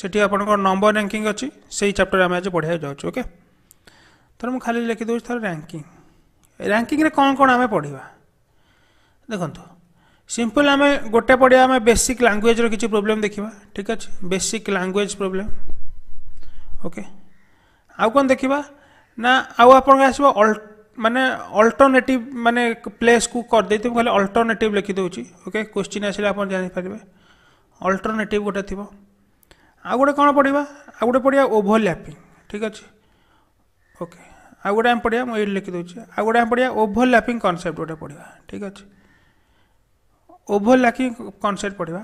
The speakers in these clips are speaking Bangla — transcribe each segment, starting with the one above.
সেটি আপনার নম্বর র্যাঙ্কিং অছি সেই চাপ্টর আমি আজ পড়া যাচ্ছি ওকে তাহলে মু খালি লিখি দেছি তাহলে র্যাঙ্কিং র্যাঙ্কিংরে কম কম আমি পড়া দেখুন সিম্পল আমি গোটে পড়া আমি বেসিক ল্যাঙ্গুয়েজর কিছু প্রোবলেম দেখা ঠিক আছে বেসিক ল্যাঙ্গুয়েজ প্রোবলেম ওকে আউ কোন দেখা না আউ আপনার আসবে মানে অল্টরনেটিভ মানে প্লেস কু করেদে কলে অল্টরনেটিভ লিখিদেছি ওকে কোশ্চিন আসলে আপনার জাঁপারে অল্টরনেটিভ গোটে থাকবে ଆଉ ଗୋଟେ କ'ଣ ପଢ଼ିବା ଆଉ ଗୋଟେ ପଢ଼ିବା ଓଭରଲ୍ୟାପିଂ ଠିକ୍ ଅଛି ଓକେ ଆଉ ଗୋଟେ ଆମେ ପଢ଼ିବା ମୁଁ ଏଇଠି ଲେଖିଦେଉଛି ଆଉ ଗୋଟେ ଆମେ ପଢ଼ିବା ଓଭରଲ୍ୟାପିଂ କନସେପ୍ଟ ଗୋଟେ ପଢ଼ିବା ଠିକ୍ ଅଛି ଓଭରଲ୍ୟାପିଂ କନସେପ୍ଟ ପଢ଼ିବା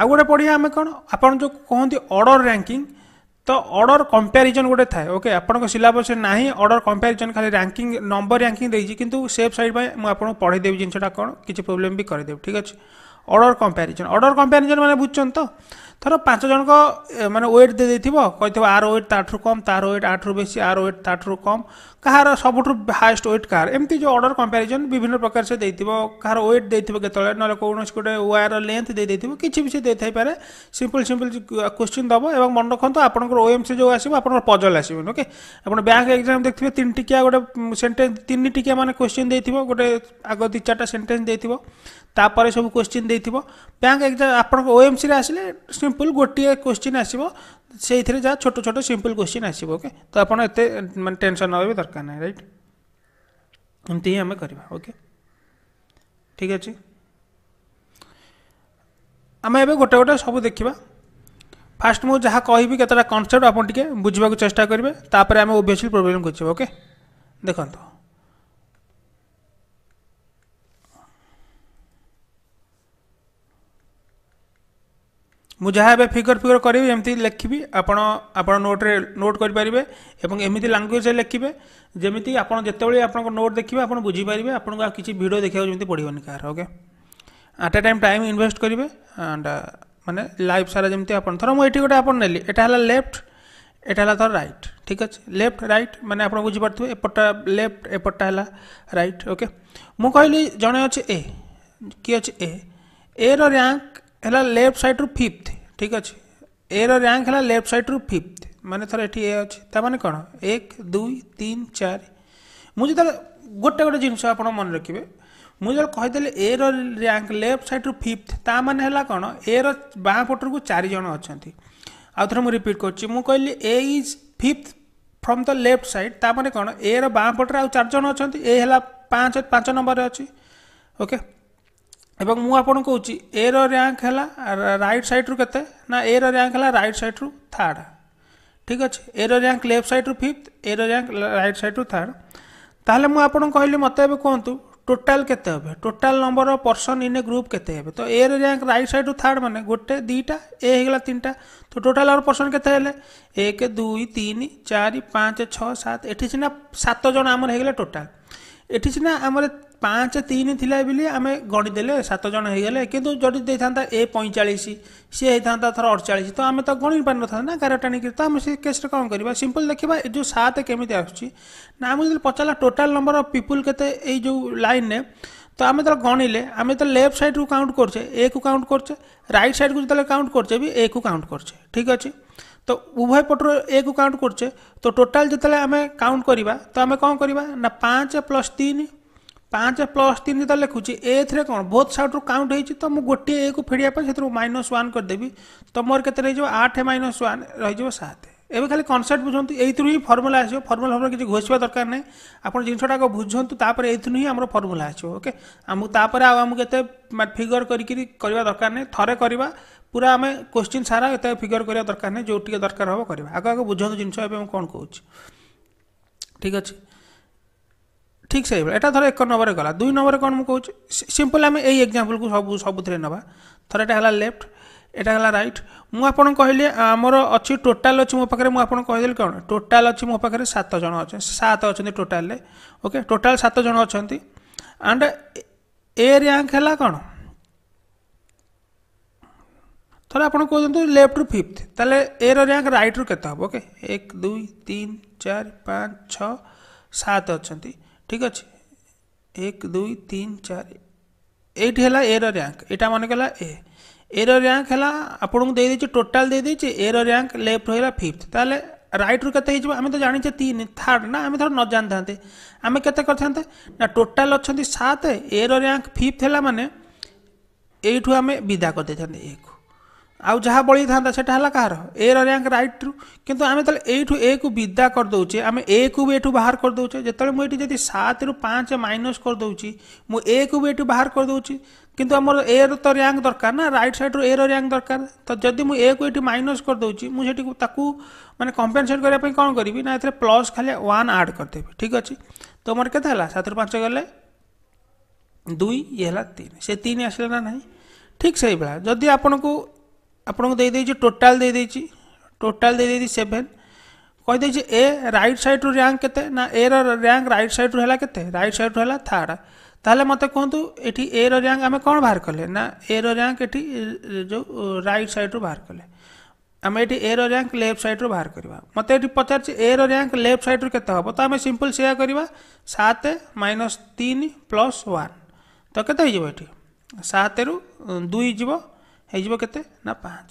ଆଉ ଗୋଟେ ପଢ଼ିବା ଆମେ କ'ଣ ଆପଣ ଯେଉଁ କୁହନ୍ତି ଅର୍ଡ଼ର ର୍ୟାଙ୍କିଂ ତ ଅର୍ଡ଼ର କମ୍ପାରିଜନ୍ ଗୋଟେ ଥାଏ ଓକେ ଆପଣଙ୍କ ସିଲାବସ୍ରେ ନାହିଁ ଅର୍ଡ଼ର କମ୍ପାରିଜନ୍ ଖାଲି ର୍ୟାଙ୍କିଂ ନମ୍ବର ର୍ୟାଙ୍କିଂ ଦେଇଛି କିନ୍ତୁ ସେଫ୍ ସାଇଡ଼୍ ପାଇଁ ମୁଁ ଆପଣଙ୍କୁ ପଢ଼େଇଦେବି ଜିନିଷଟା କ'ଣ କିଛି ପ୍ରୋବ୍ଲେମ୍ ବି କରେଇଦେବି ଠିକ୍ ଅଛି অর্ডর କମ୍ପାରିଜନ୍ ଅର୍ଡ଼ର କମ୍ପାରିଜନ୍ ମାନେ ବୁଝୁଛନ୍ତି ତ ଧର ପାଞ୍ଚ ଜଣଙ୍କ ମାନେ ୱେଟ୍ ଦେଇଦେଇଥିବ କହିଥିବ ଆର ୱେଟ୍ ତାଠାରୁ କମ୍ ତାର ୱେଟ୍ ଆଠରୁ ବେଶୀ ଆର ୱେଟ୍ ତାଠାରୁ କମ୍ କାହାର ସବୁଠୁ ହାଏଷ୍ଟ ୱେଟ୍ କାହାର ଏମିତି ଯେଉଁ ଅର୍ଡ଼ର କମ୍ପାରିଜନ୍ ବିଭିନ୍ନ ପ୍ରକାର ସେ ଦେଇଥିବ କାହାର ୱେଟ୍ ଦେଇଥିବ କେତେବେଳେ ନହେଲେ କୌଣସି ଗୋଟେ ୱାୟାର ଲେନ୍ଥ ଦେଇଦେଇଥିବ କିଛି ବି ସେ ଦେଇଥାଇପାରେ ସିମ୍ପଲ୍ ସିମ୍ପଲ୍ କ୍ୱେଶ୍ଚିନ୍ ଦେବ ଏବଂ ମନେ ରଖନ୍ତୁ ଆପଣଙ୍କର ଓଏମ୍ସି ଯେଉଁ ଆସିବ ଆପଣଙ୍କର ପଜଲ୍ ଆସିବନି ଓକେ ଆପଣ ବ୍ୟାଙ୍କ ଏକ୍ଜାମ୍ ଦେଖିଥିବେ ତିନିଟିକିଆ ଗୋଟେ ସେଣ୍ଟେନ୍ସ ତିନିଟିକିଆ ମାନେ କ୍ୱେଶ୍ଚିନ୍ ଦେଇଥିବ ଗୋଟେ ଆଗ ଦୁଇ ଚାରିଟା ସେଣ୍ଟେନ୍ସ ଦେଇଥିବ ତାପରେ ସବୁ କୋଶ୍ଚିନ୍ ଦେଇଥିବ ବ୍ୟାଙ୍କ ଏକ୍ଜାମ୍ ଆପଣଙ୍କ ଓଏମ୍ସିରେ ଆସିଲେ ସିମ୍ପଲ୍ ଗୋଟିଏ କୋଶ୍ଚିନ୍ ଆସିବ ସେଇଥିରେ ଯାହା ଛୋଟ ଛୋଟ ସିମ୍ପଲ୍ କୋଶ୍ଚିନ୍ ଆସିବ ଓକେ ତ ଆପଣ ଏତେ ମାନେ ଟେନସନ୍ ନେବା ବି ଦରକାର ନାହିଁ ରାଇଟ୍ ଏମିତି ହିଁ ଆମେ କରିବା ଓକେ ଠିକ୍ ଅଛି ଆମେ ଏବେ ଗୋଟେ ଗୋଟେ ସବୁ ଦେଖିବା ଫାଷ୍ଟ ମୁଁ ଯାହା କହିବି କେତେଟା କନସେପ୍ଟ ଆପଣ টিকি ବୁଝିବାକୁ ଚେଷ୍ଟା କରିବେ ତାପରେ ଆମେ ওভিয়সলি ପ୍ରୋବ୍ଲେମ୍ করছি ଓକେ ଦେଖନ୍ତୁ ମୁଁ ଯାହା ଏବେ ଫିଗର ଫିଗର କରିବି ଏମିତି ଲେଖିବି ଆପଣ ଆପଣ ନୋଟ୍ରେ ନୋଟ୍ କରିପାରିବେ ଏବଂ ଏମିତି ଲାଙ୍ଗୁଏଜ୍ରେ ଲେଖିବେ ଯେମିତି ଆପଣ ଯେତେବେଳେ ଆପଣଙ୍କ ନୋଟ୍ ଦେଖିବେ ଆପଣ ବୁଝିପାରିବେ ଆପଣଙ୍କୁ ଆଉ କିଛି ଭିଡ଼ିଓ ଦେଖିବାକୁ ଯେମିତି ପଡ଼ିବନି କାହାର okay at a time time invest କରିବେ ଆଣ୍ଡ ମାନେ ଲାଇଫ୍ ସାରା ଯେମିତି ଆପଣ ଥର ମୁଁ ଏଠି ଗୋଟେ ଆପଣ ନେଲି ଏଟା ହେଲା ଲେଫ୍ଟ ଏଟା ହେଲା ଥର ରାଇଟ୍ ଠିକ୍ ଅଛି ଲେଫ୍ଟ ରାଇଟ୍ ମାନେ ଆପଣ ବୁଝିପାରୁଥିବେ ଏପଟଟା ଲେଫ୍ଟ ଏପଟଟା ହେଲା ରାଇଟ୍ ଓକେ ମୁଁ କହିଲି ଜଣେ ଅଛି ଏ କିଏ ଅଛି ଏ ଏର ର୍ୟାଙ୍କ ହେଲା ଲେଫ୍ଟ ସାଇଡ଼୍ରୁ ଫିଫ୍ଥ ठीक अच्छे ए रैंक है लेफ्ट सैड रु फिफ्थ मैंने थोड़ा ये अच्छे तेने कौन एक दुई तीन चार मुझे गोटे गोटे जिनस मन रखिए मुझे कहीदे ए रैंक लेफ्ट सैड रु फिफ्थ ता मैंने कौन ए रुपर को चारज अच्छा आउ थ मुझे रिपीट कर is fifth from the left side ता मैंने कौन ए रहा पटे आज चारज अच्छा ए है पाँच पांच नंबर अच्छी ओके okay? এবং ମୁଁ ଆପଣଙ୍କୁ କହୁଛି ଏର ର୍ୟାଙ୍କ ହେଲା ରାଇଟ୍ ସାଇଡ଼୍ରୁ କେତେ ନା ଏର ର୍ୟାଙ୍କ ହେଲା ରାଇଟ୍ ସାଇଡ଼୍ରୁ ଥାର୍ଡ଼ ଠିକ୍ ଅଛି ଏର ର୍ୟାଙ୍କ ଲେଫ୍ଟ ସାଇଡ଼୍ରୁ ଫିଫ୍ଥ ଏର ର୍ୟାଙ୍କ ରାଇଟ୍ ସାଇଡ଼୍ରୁ ଥାର୍ଡ଼ ତାହେଲେ ମୁଁ ଆପଣଙ୍କୁ କହିଲି ମୋତେ ଏବେ କୁହନ୍ତୁ ଟୋଟାଲ୍ କେତେ ହେବେ total number of person in a group କେତେ ହେବେ ତ ଏର ର୍ୟାଙ୍କ ରାଇଟ୍ ସାଇଡ଼୍ରୁ ଥାର୍ଡ଼ ମାନେ ଗୋଟେ ଦୁଇଟା ଏ ହେଇଗଲା ତିନିଟା ତ ଟୋଟାଲ୍ ଆମର ପର୍ସନ୍ କେତେ ହେଲେ ଏକ ଦୁଇ ତିନି ଚାରି ପାଞ୍ଚ ଛଅ ସାତ ଏଠି ସିନା ସାତ ଜଣ ଆମର ହେଇଗଲେ ଟୋଟାଲ୍ ଏଠି ସିନା ଆମର ପାଞ୍ଚ ତିନି ଥିଲା ବୋଲି ଆମେ ଗଣିଦେଲେ ସାତ ଜଣ ହେଇଗଲେ କିନ୍ତୁ ଯଦି ଦେଇଥାନ୍ତା ଏ ପଇଁଚାଳିଶ ସିଏ ହେଇଥାନ୍ତା ଥର ଅଠଚାଳିଶ ତ ଆମେ ତ ଗଣି ପାରିନଥାନ୍ତା ନା ଗାର ଟାଣିକିରି ତ ଆମେ ସେ କେସ୍ରେ କ'ଣ କରିବା ସିମ୍ପଲ୍ ଦେଖିବା ଏ ଯେଉଁ ସାତ କେମିତି ଆସୁଛି ନା ଆମେ ଯଦି ପଚାରିଲା ଟୋଟାଲ୍ ନମ୍ବର ଅଫ୍ ପିପୁଲ୍ କେତେ ଏଇ ଯେଉଁ ଲାଇନ୍ରେ ତ ଆମେ ଯେତେବେଳେ ଗଣିଲେ ଆମେ ତ ଲେଫ୍ଟ ସାଇଡ଼୍କୁ କାଉଣ୍ଟ କରୁଛେ ଏକୁ କାଉଣ୍ଟ କରୁଛେ ରାଇଟ୍ ସାଇଡ଼୍କୁ ଯେତେବେଳେ କାଉଣ୍ଟ କରୁଛେ ବି ଏକୁ କାଉଣ୍ଟ କରୁଛେ ଠିକ୍ ଅଛି ତ ଉଭୟ ପଟରୁ ଏକୁ କାଉଣ୍ଟ କରୁଛେ ତ ଟୋଟାଲ୍ ଯେତେବେଳେ ଆମେ କାଉଣ୍ଟ କରିବା ତ ଆମେ କ'ଣ କରିବା ନା ପାଞ୍ଚ ପ୍ଲସ୍ ତିନି ପାଞ୍ଚ ପ୍ଲସ୍ ତିନି ଯେତେବେଳେ ଲେଖୁଛି ଏଥିରେ କ'ଣ ବହୁତ ସାଇଡ଼୍ରୁ କାଉଣ୍ଟ ହେଇଛି ତ ମୁଁ ଗୋଟିଏ ଏକୁ ଫେଡ଼ିବା ପାଇଁ ସେଥିରୁ ମାଇନସ୍ ୱାନ୍ କରିଦେବି ତ ମୋର କେତେ ରହିଯିବ ଆଠ ମାଇନସ୍ ୱାନ୍ ରହିଯିବ ସାତ ଏବେ ଖାଲି କନସେପ୍ଟ ବୁଝନ୍ତୁ ଏଇଥିରୁ ହିଁ ଫର୍ମୁଲା ଆସିବ ଫର୍ମୁଲା ଫର୍ମୁଲା କିଛି ଘୋଷିବା ଦରକାର ନାହିଁ ଆପଣ ଜିନିଷଟା ଆଗ ବୁଝନ୍ତୁ ତାପରେ ଏଇଥିରୁ ହିଁ ଆମର ଫର୍ମୁଲା ଆସିବ ଓକେ ଆମକୁ ତାପରେ ଆଉ ଆମକୁ ଏତେ ଫିଗର କରିକିରି କରିବା ଦରକାର ନାହିଁ ଥରେ କରିବା ପୁରା ଆମେ କୋଶ୍ଚିନ୍ ସାରା ଏତେ ଫିଗର କରିବା ଦରକାର ନାହିଁ ଯେଉଁ ଟିକେ ଦରକାର ହେବ କରିବା ଆଗ ଆଗ ବୁଝନ୍ତୁ ଜିନିଷ ଏବେ ମୁଁ କ'ଣ କହୁଛି ଠିକ୍ ଅଛି ঠিক সেইভাবে এটা ধর এক নম্বরে গলা দুই নম্বরে কোণ মু কହୁଛି সিম্পল আমি এই এক্সাম্পল কু সব সবুথিরে নেওয়া থর এটা হল লেফট এটা হল রাইট মু আপনার কহিলি আমার অছি টোটাল অছি মো পাখে মু আপনার কহিদেলি কোণ টোটাল অছি মো পাখে সাত জন অছে সাত অছন্তি টোটাল ওকে টোটাল সাত জন অছন্তি এন্ড এ র্যাঙ্ক হলা কোণ थोड़ा तो आपड़ कहते लेफ्ट रु फिफ्थ तेल র‍্যাঙ্ক রাইট রু কত के ওকে एक दुई तीन चार पाँच छ सात अच्छा ঠিক ଅଛି ଏକ ଦୁଇ ତିନି ଚାରି ଏଇଠି ହେଲା ଏର ର୍ୟାଙ୍କ ଏଇଟା ମନେକଲା ଏ এর র্যাঙ্ক হল আপনার দিয়ে দিয়েছি টোটাল দিয়ে দিয়েছি এর র্যাঙ্ক লেফট হয়ে ফিফ্থ তাহলে রাইট রু কত হয়ে আমি তো জাঁচে তিন থার্ড না আমি ধর ন জাঁ থাকে আমি কত করে না টোটাল অনেক সাত এর র্যাঙ্ক ফিফ্থ হল মানে এইঠু আমি বিদা করে থাকে এক আউ যা বলি থাকে সেটা হল কাহার এ র্যাঙ্ক রাইট রু কিন্তু আমি তাহলে এইটু এ কু বিদা করদৌছে আমি এ কু এটু বাহার করদৌছে যেতবে মুটি যদি সাত রু পাঁচ মাইনস করদৌছি মু এ কু এটু বাহার করদৌছি কিন্তু আমার এ তো র্যাঙ্ক দরকার না রাইট সাইড রু এ র্যাঙ্ক দরকার তো যদি মু এ কু এটি মাইনস করদৌছি মু সেটি তাকু মানে কম্পেনসেট করা পাই কোন করিবি না এতে প্লস খালি 1 আড করদেবি ঠিক আছে তো আমার কেতে হলা 7 রু 5 গলে 2 ইয়ে হলা 3 সে 3 আসলে না নাই ঠিক সেইভাবে যদি আপনার दे आपची टोटाल टोटाल सेभेन कहीदे ए रईट सैड रु रैंक के ना ए रैंक रईट सैड रुला केट सैड रुला थार्ड ताल मत कहतु ये ए रैंक आम कौन बाहर कले ना ए रैंक ये जो रईट साइड रु बाहर कले आम ये ए रैंक लेफ्ट सैड्रु बाहर करवा मत ये पचार ए रैंक लेफ्ट सैड्रु के हम तो आम सिंपल से सत माइनस तीन प्लस वन तो कत सतु दुई जीव ହେଇଯିବ କେତେ ନା ପାଞ୍ଚ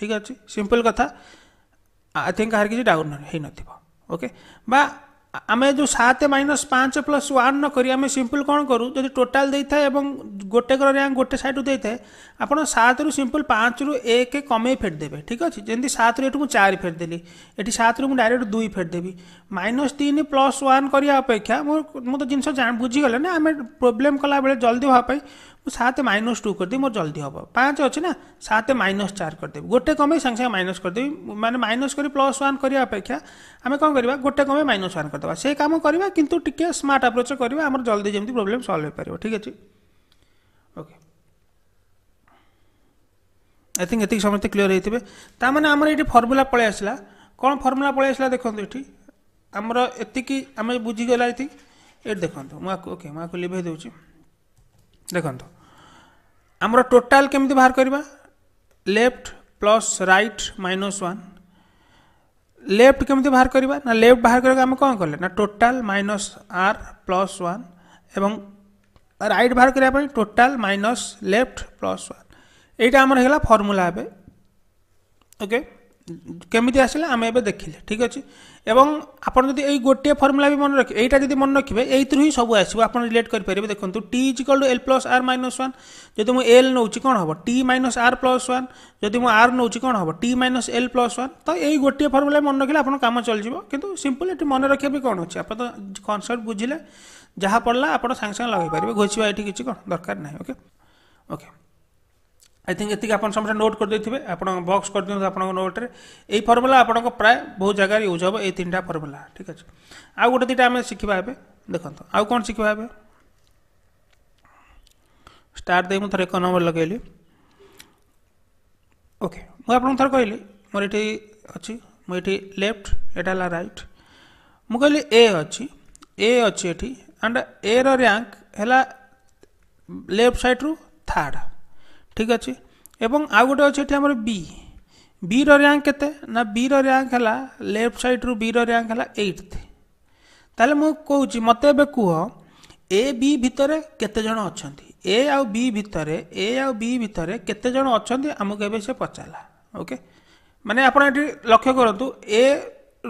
ଠିକ୍ ଅଛି ସିମ୍ପଲ୍ କଥା ଆଇ ଥିଙ୍କ କାହାର କିଛି ଡାଉନ୍ ହେଇନଥିବ ଓକେ ବା ଆମେ ଯେଉଁ ସାତ ମାଇନସ୍ ପାଞ୍ଚ ପ୍ଲସ୍ ୱାନ୍ ନ କରି ଆମେ ସିମ୍ପଲ୍ କ'ଣ କରୁ ଯଦି ଟୋଟାଲ୍ ଦେଇଥାଏ ଏବଂ ଗୋଟେ ଗ୍ରହ ର୍ୟାଙ୍କ ଗୋଟେ ସାଇଡ଼୍ରୁ ଦେଇଥାଏ ଆପଣ ସାତରୁ ସିମ୍ପଲ୍ ପାଞ୍ଚରୁ ଏକ କମେଇ ଫେରିଦେବେ ଠିକ୍ ଅଛି ଯେମିତି ସାତରୁ ଏଠୁ ମୁଁ ଚାରି ଫେରିଦେଲି ଏଠି ସାତରୁ ମୁଁ ଡାଇରେକ୍ଟ ଦୁଇ ଫେରିଦେବି ମାଇନସ୍ ତିନି ପ୍ଲସ୍ ୱାନ୍ କରିବା ଅପେକ୍ଷା ମୁଁ ମୁଁ ତ ଜିନିଷ ବୁଝିଗଲେ ନା ଆମେ ପ୍ରୋବ୍ଲେମ୍ କଲାବେଳେ ଜଲ୍ଦି ହେବା ପାଇଁ ମୁଁ ସାତ ମାଇନସ୍ ଟୁ କରିଦେବି ମୋର ଜଲ୍ଦି ହେବ ପାଞ୍ଚ ଅଛି ନା ସାତ ମାଇନସ୍ ଚାରି କରିଦେବି ଗୋଟେ କମେଇ ସାଙ୍ଗେ ସାଙ୍ଗେ ମାଇନସ୍ କରିଦେବି ମାନେ ମାଇନସ୍ କରି ପ୍ଲସ୍ ୱାନ୍ କରିବା ଅପେକ୍ଷା ଆମେ କ'ଣ କରିବା ଗୋଟେ କମେଇ ମାଇନସ୍ ୱାନ୍ କରିଦେବା ସେ କାମ କରିବା କିନ୍ତୁ ଟିକିଏ ସ୍ମାର୍ଟ ଆପ୍ରୋଚ୍ କରିବା ଆମର ଜଲ୍ଦି ଯେମିତି ପ୍ରୋବ୍ଲେମ୍ ସଲ୍ଭ ହୋଇପାରିବ ଠିକ୍ ଅଛି ଓକେ ଆଇ ଥିଙ୍କ୍ ଏତିକି ସମସ୍ତେ କ୍ଲିଅର୍ ହେଇଥିବେ ତା'ମାନେ ଆମର ଏଇଠି ଫର୍ମୁଲା ପଳେଇ ଆସିଲା କ'ଣ ଫର୍ମୁଲା ପଳେଇ ଆସିଲା ଦେଖନ୍ତୁ ଏଠି ଆମର ଏତିକି ଆମେ ବୁଝିଗଲା ଏତିକି ଏଇଠି ଦେଖନ୍ତୁ ମୁଁ ଆକୁ ଓକେ ମୁଁ ଆକୁ ଲିଭେଇ ଦେଉଛି ଦେଖନ୍ତୁ ଆମର ଟୋଟାଲ କେମିତି ବାହାର କରିବା left plus right minus one left କେମିତି ବାହାର କରିବା ନା ଲେଫ୍ଟ ବାହାର କରିବାକୁ ଆମେ କ'ଣ କଲେ ନା total minus R plus one ଏବଂ ରାଇଟ୍ ବାହାର କରିବା ପାଇଁ total minus left plus one ଏଇଟା ଆମର ହେଇଗଲା ଫର୍ମୁଲା ଏବେ ଓକେ কেমিতি আসলে আমি এবার দেখিলে ঠিক আছে এবং আপনার যদি এই গোটিয়ে ফর্মুলা মনে রাখবে এইটা যদি মনে রাখবে এইথর হি সব আসবে আপনার রিলেট করে পারবে দেখুন T is equal to L plus R minus one যদি মু এল নৌছি কম হব T minus R plus one যদি মু আর নৌছি কম হব T minus L plus one তো এই গোটিয়ে ফর্মুলা মনে রাখলে আপনার কাম চলিযোগ কিন্তু সিম্পল এটি মনে রাখিবা বি কোণ অছে আপনার তো কনসেপ্ট বুঝলে যা পড়লা আপনার সাংে সাংে লগাই পারবে ঘোষবা এটি কিছু কম দরকার না ওকে ওকে आई थिंक ये आप समझे नोट करदे आप बक्स कर दिखाँ आप नोट्रे यही फर्मुला आप प्राय बहुत जगार यूज हम ये तीन टाइम फर्मुला ठीक अच्छे आउ गोटे दुटा आम शिखा ए देखो आउ कौन शिखा ए स्टार दे मुझे एक नंबर लगे ओके मुझे थर कह मोर ये अच्छी मुझे लेफ्ट यहाँ रईट मुझे कहली ए अच्छी ए अच्छी एंड ए रैंक है लेफ्ट सैड्रु थार्ड ঠিক ଅଛି ଏବଂ ଆଉ ଗୋଟେ ଅଛି ଏଠି ଆମର ବି ବିର ର୍ୟାଙ୍କ କେତେ ନା ବିର ର୍ୟାଙ୍କ ହେଲା ଲେଫ୍ଟ ସାଇଡ଼୍ରୁ ବିର ର୍ୟାଙ୍କ ହେଲା ଏଇଟ୍ଥ ତାହେଲେ ମୁଁ କହୁଛି ମୋତେ ଏବେ କୁହ ଏ ବି ଭିତରେ କେତେଜଣ ଅଛନ୍ତି ଏ ଆଉ ବି ଭିତରେ ଏ ଆଉ ବି ଭିତରେ କେତେଜଣ ଅଛନ୍ତି ଆମକୁ ଏବେ ସେ ପଚାରିଲା ଓକେ ମାନେ ଆପଣ ଏଠି ଲକ୍ଷ୍ୟ କରନ୍ତୁ ଏ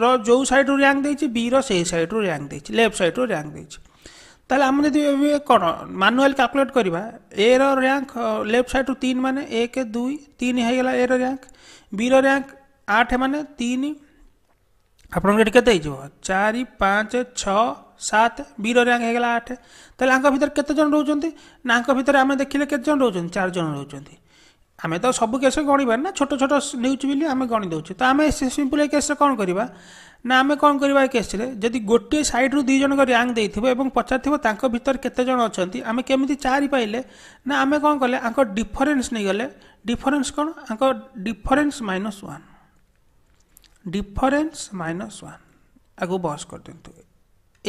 ର ଯେଉଁ ସାଇଡ଼୍ରୁ ର୍ୟାଙ୍କ ଦେଇଛି ବିର ସେଇ ସାଇଡ଼୍ରୁ ର୍ୟାଙ୍କ ଦେଇଛି ଲେଫ୍ଟ ସାଇଡ଼୍ରୁ ର୍ୟାଙ୍କ ଦେଇଛି তাহলে আমি যদি କ'ଣ ମାନୁଆଲି କାଲକୁଲେଟ୍ କରିବା ଏର ର୍ୟାଙ୍କ ଲେଫ୍ଟ ସାଇଡ଼୍ରୁ ତିନି ମାନେ ଏକ ଦୁଇ ତିନି ହେଇଗଲା ଏର ର୍ୟାଙ୍କ ବିର ର୍ୟାଙ୍କ ଆଠ ମାନେ ତିନି ଆପଣଙ୍କର ଏଠି କେତେ ହେଇଯିବ ଚାରି ପାଞ୍ଚ ଛଅ ସାତ ବିର ର୍ୟାଙ୍କ ହେଇଗଲା ଆଠ ତାହେଲେ ଆଙ୍କ ଭିତରେ କେତେ ଜଣ ରହୁଛନ୍ତି ନା ଆଙ୍କ ଭିତରେ ଆମେ ଦେଖିଲେ କେତେ ଜଣ ରହୁଛନ୍ତି ଚାରି ଜଣ ରହୁଛନ୍ତି ଆମେ ତ ସବୁ କେସ୍ ଗଣିବା ନା ଛୋଟ ଛୋଟ ନ୍ୟୁଜ୍ ବୋଲି ଆମେ ଗଣି ଦେଉଛୁ ତ ଆମେ ସେ ସିମ୍ପଲ୍ ଏ କେସ୍ରେ କ'ଣ କରିବା ନା ଆମେ କ'ଣ କରିବା ଏ କେସ୍ରେ ଯଦି ଗୋଟିଏ ସାଇଡ଼୍ରୁ ଦୁଇ ଜଣଙ୍କ ର୍ୟାଙ୍କ ଦେଇଥିବ ଏବଂ ପଚାରିଥିବ ତାଙ୍କ ଭିତରେ କେତେ ଜଣ ଅଛନ୍ତି ଆମେ କେମିତି ଚାରି ପାଇଲେ ନା ଆମେ କ'ଣ କଲେ ଆଙ୍କ ଡିଫରେନ୍ସ ନେଇଗଲେ ଡିଫରେନ୍ସ କ'ଣ ଆଙ୍କ difference minus one difference minus one ଆଗକୁ ବସ୍ କରିଦିଅନ୍ତୁ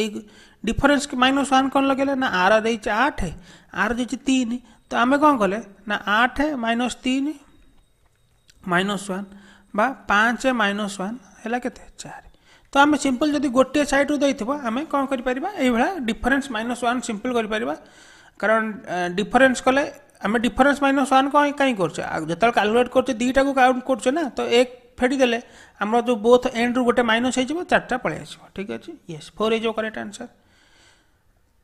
ଏଇ ଡିଫରେନ୍ସ ମାଇନସ୍ ୱାନ୍ କ'ଣ ଲଗେଇଲେ ନା ଆର ଦେଇଛି ଆଠ ଆର ଦେଇଛି ତିନି ᱛᱟᱢᱮ ᱠᱚᱱ ᱠᱚᱞᱮ ᱱᱟ 8 - 3 - 1 ᱵᱟ 5 - 1 ᱦᱮᱞᱟ ᱠᱮᱛᱮ 4 ᱛᱚ ᱟᱢᱮ ᱥᱤᱢᱯᱞ ᱡᱩᱫᱤ ᱜᱚᱴᱮ ᱥᱟᱭᱤಡ್ ᱨᱮ ᱫᱮᱭᱛᱷᱟ ᱟᱢᱮ ᱠᱚᱱ ᱠᱚᱨᱤ ᱯᱟᱨᱤᱵᱟ ᱮᱭ ᱵᱷᱟᱞᱟ ᱰᱤᱯᱷᱮᱨᱮᱱᱥ - 1 ᱥᱤᱢᱯᱞ ᱠᱚᱨᱤ ᱯᱟᱨᱤᱵᱟ ᱠᱟᱨᱚᱱ ᱰᱤᱯᱷᱮᱨᱮᱱᱥ ᱠᱚᱞᱮ ᱟᱢᱮ ᱰᱤᱯᱷᱮᱨᱮᱱᱥ - 1 ᱠᱚᱭ ᱠᱟᱭ ᱠᱚᱨᱪᱟ ᱡᱚᱛᱚ ᱠᱟᱞᱠᱩᱞᱮᱴ ᱠᱚᱨᱪᱮ ᱫᱤᱴᱟ ᱠᱚ ᱠᱟᱩᱱᱴ ᱠᱚᱨᱪᱚ ᱱᱟ ᱛᱚ 1 ᱯᱷᱮᱰ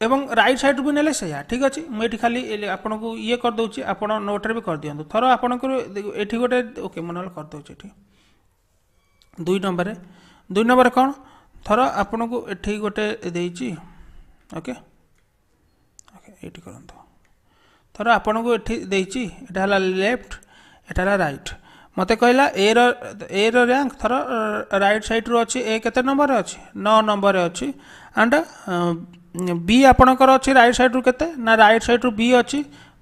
এবং রাইট ସାଇଡ଼୍ରୁ ବି ନେଲେ ସେଇଆ ଠିକ୍ ଅଛି ମୁଁ ଏଠି ଖାଲି ଆପଣଙ୍କୁ ଇଏ କରିଦେଉଛି ଆପଣ ନୋଟ୍ରେ ବି କରିଦିଅନ୍ତୁ ଥର ଆପଣଙ୍କର ଏଠି ଗୋଟେ ଓକେ ମୁଁ ନହେଲେ କରିଦେଉଛି ଏଠି ଦୁଇ ନମ୍ବରରେ ଦୁଇ ନମ୍ବରରେ କ'ଣ ଥର ଆପଣଙ୍କୁ ଏଠି ଗୋଟେ ଦେଇଛି ଓକେ ଓକେ ଏଇଠି କରନ୍ତୁ ଥର ଆପଣଙ୍କୁ ଏଠି ଦେଇଛି ଏଟା ହେଲା ଲେଫ୍ଟ ଏଟା ହେଲା ରାଇଟ୍ ମୋତେ କହିଲା ଏର ଏର ର୍ୟାଙ୍କ ଥର ରାଇଟ୍ ସାଇଡ଼୍ରୁ ଅଛି ଏ କେତେ ନମ୍ବରରେ ଅଛି ନଅ ନମ୍ବରରେ ଅଛି ଆଣ୍ଡ বি আপনার অছি রাইট সাইড্রু কেতে না রাইট সাইড্রু বি অছি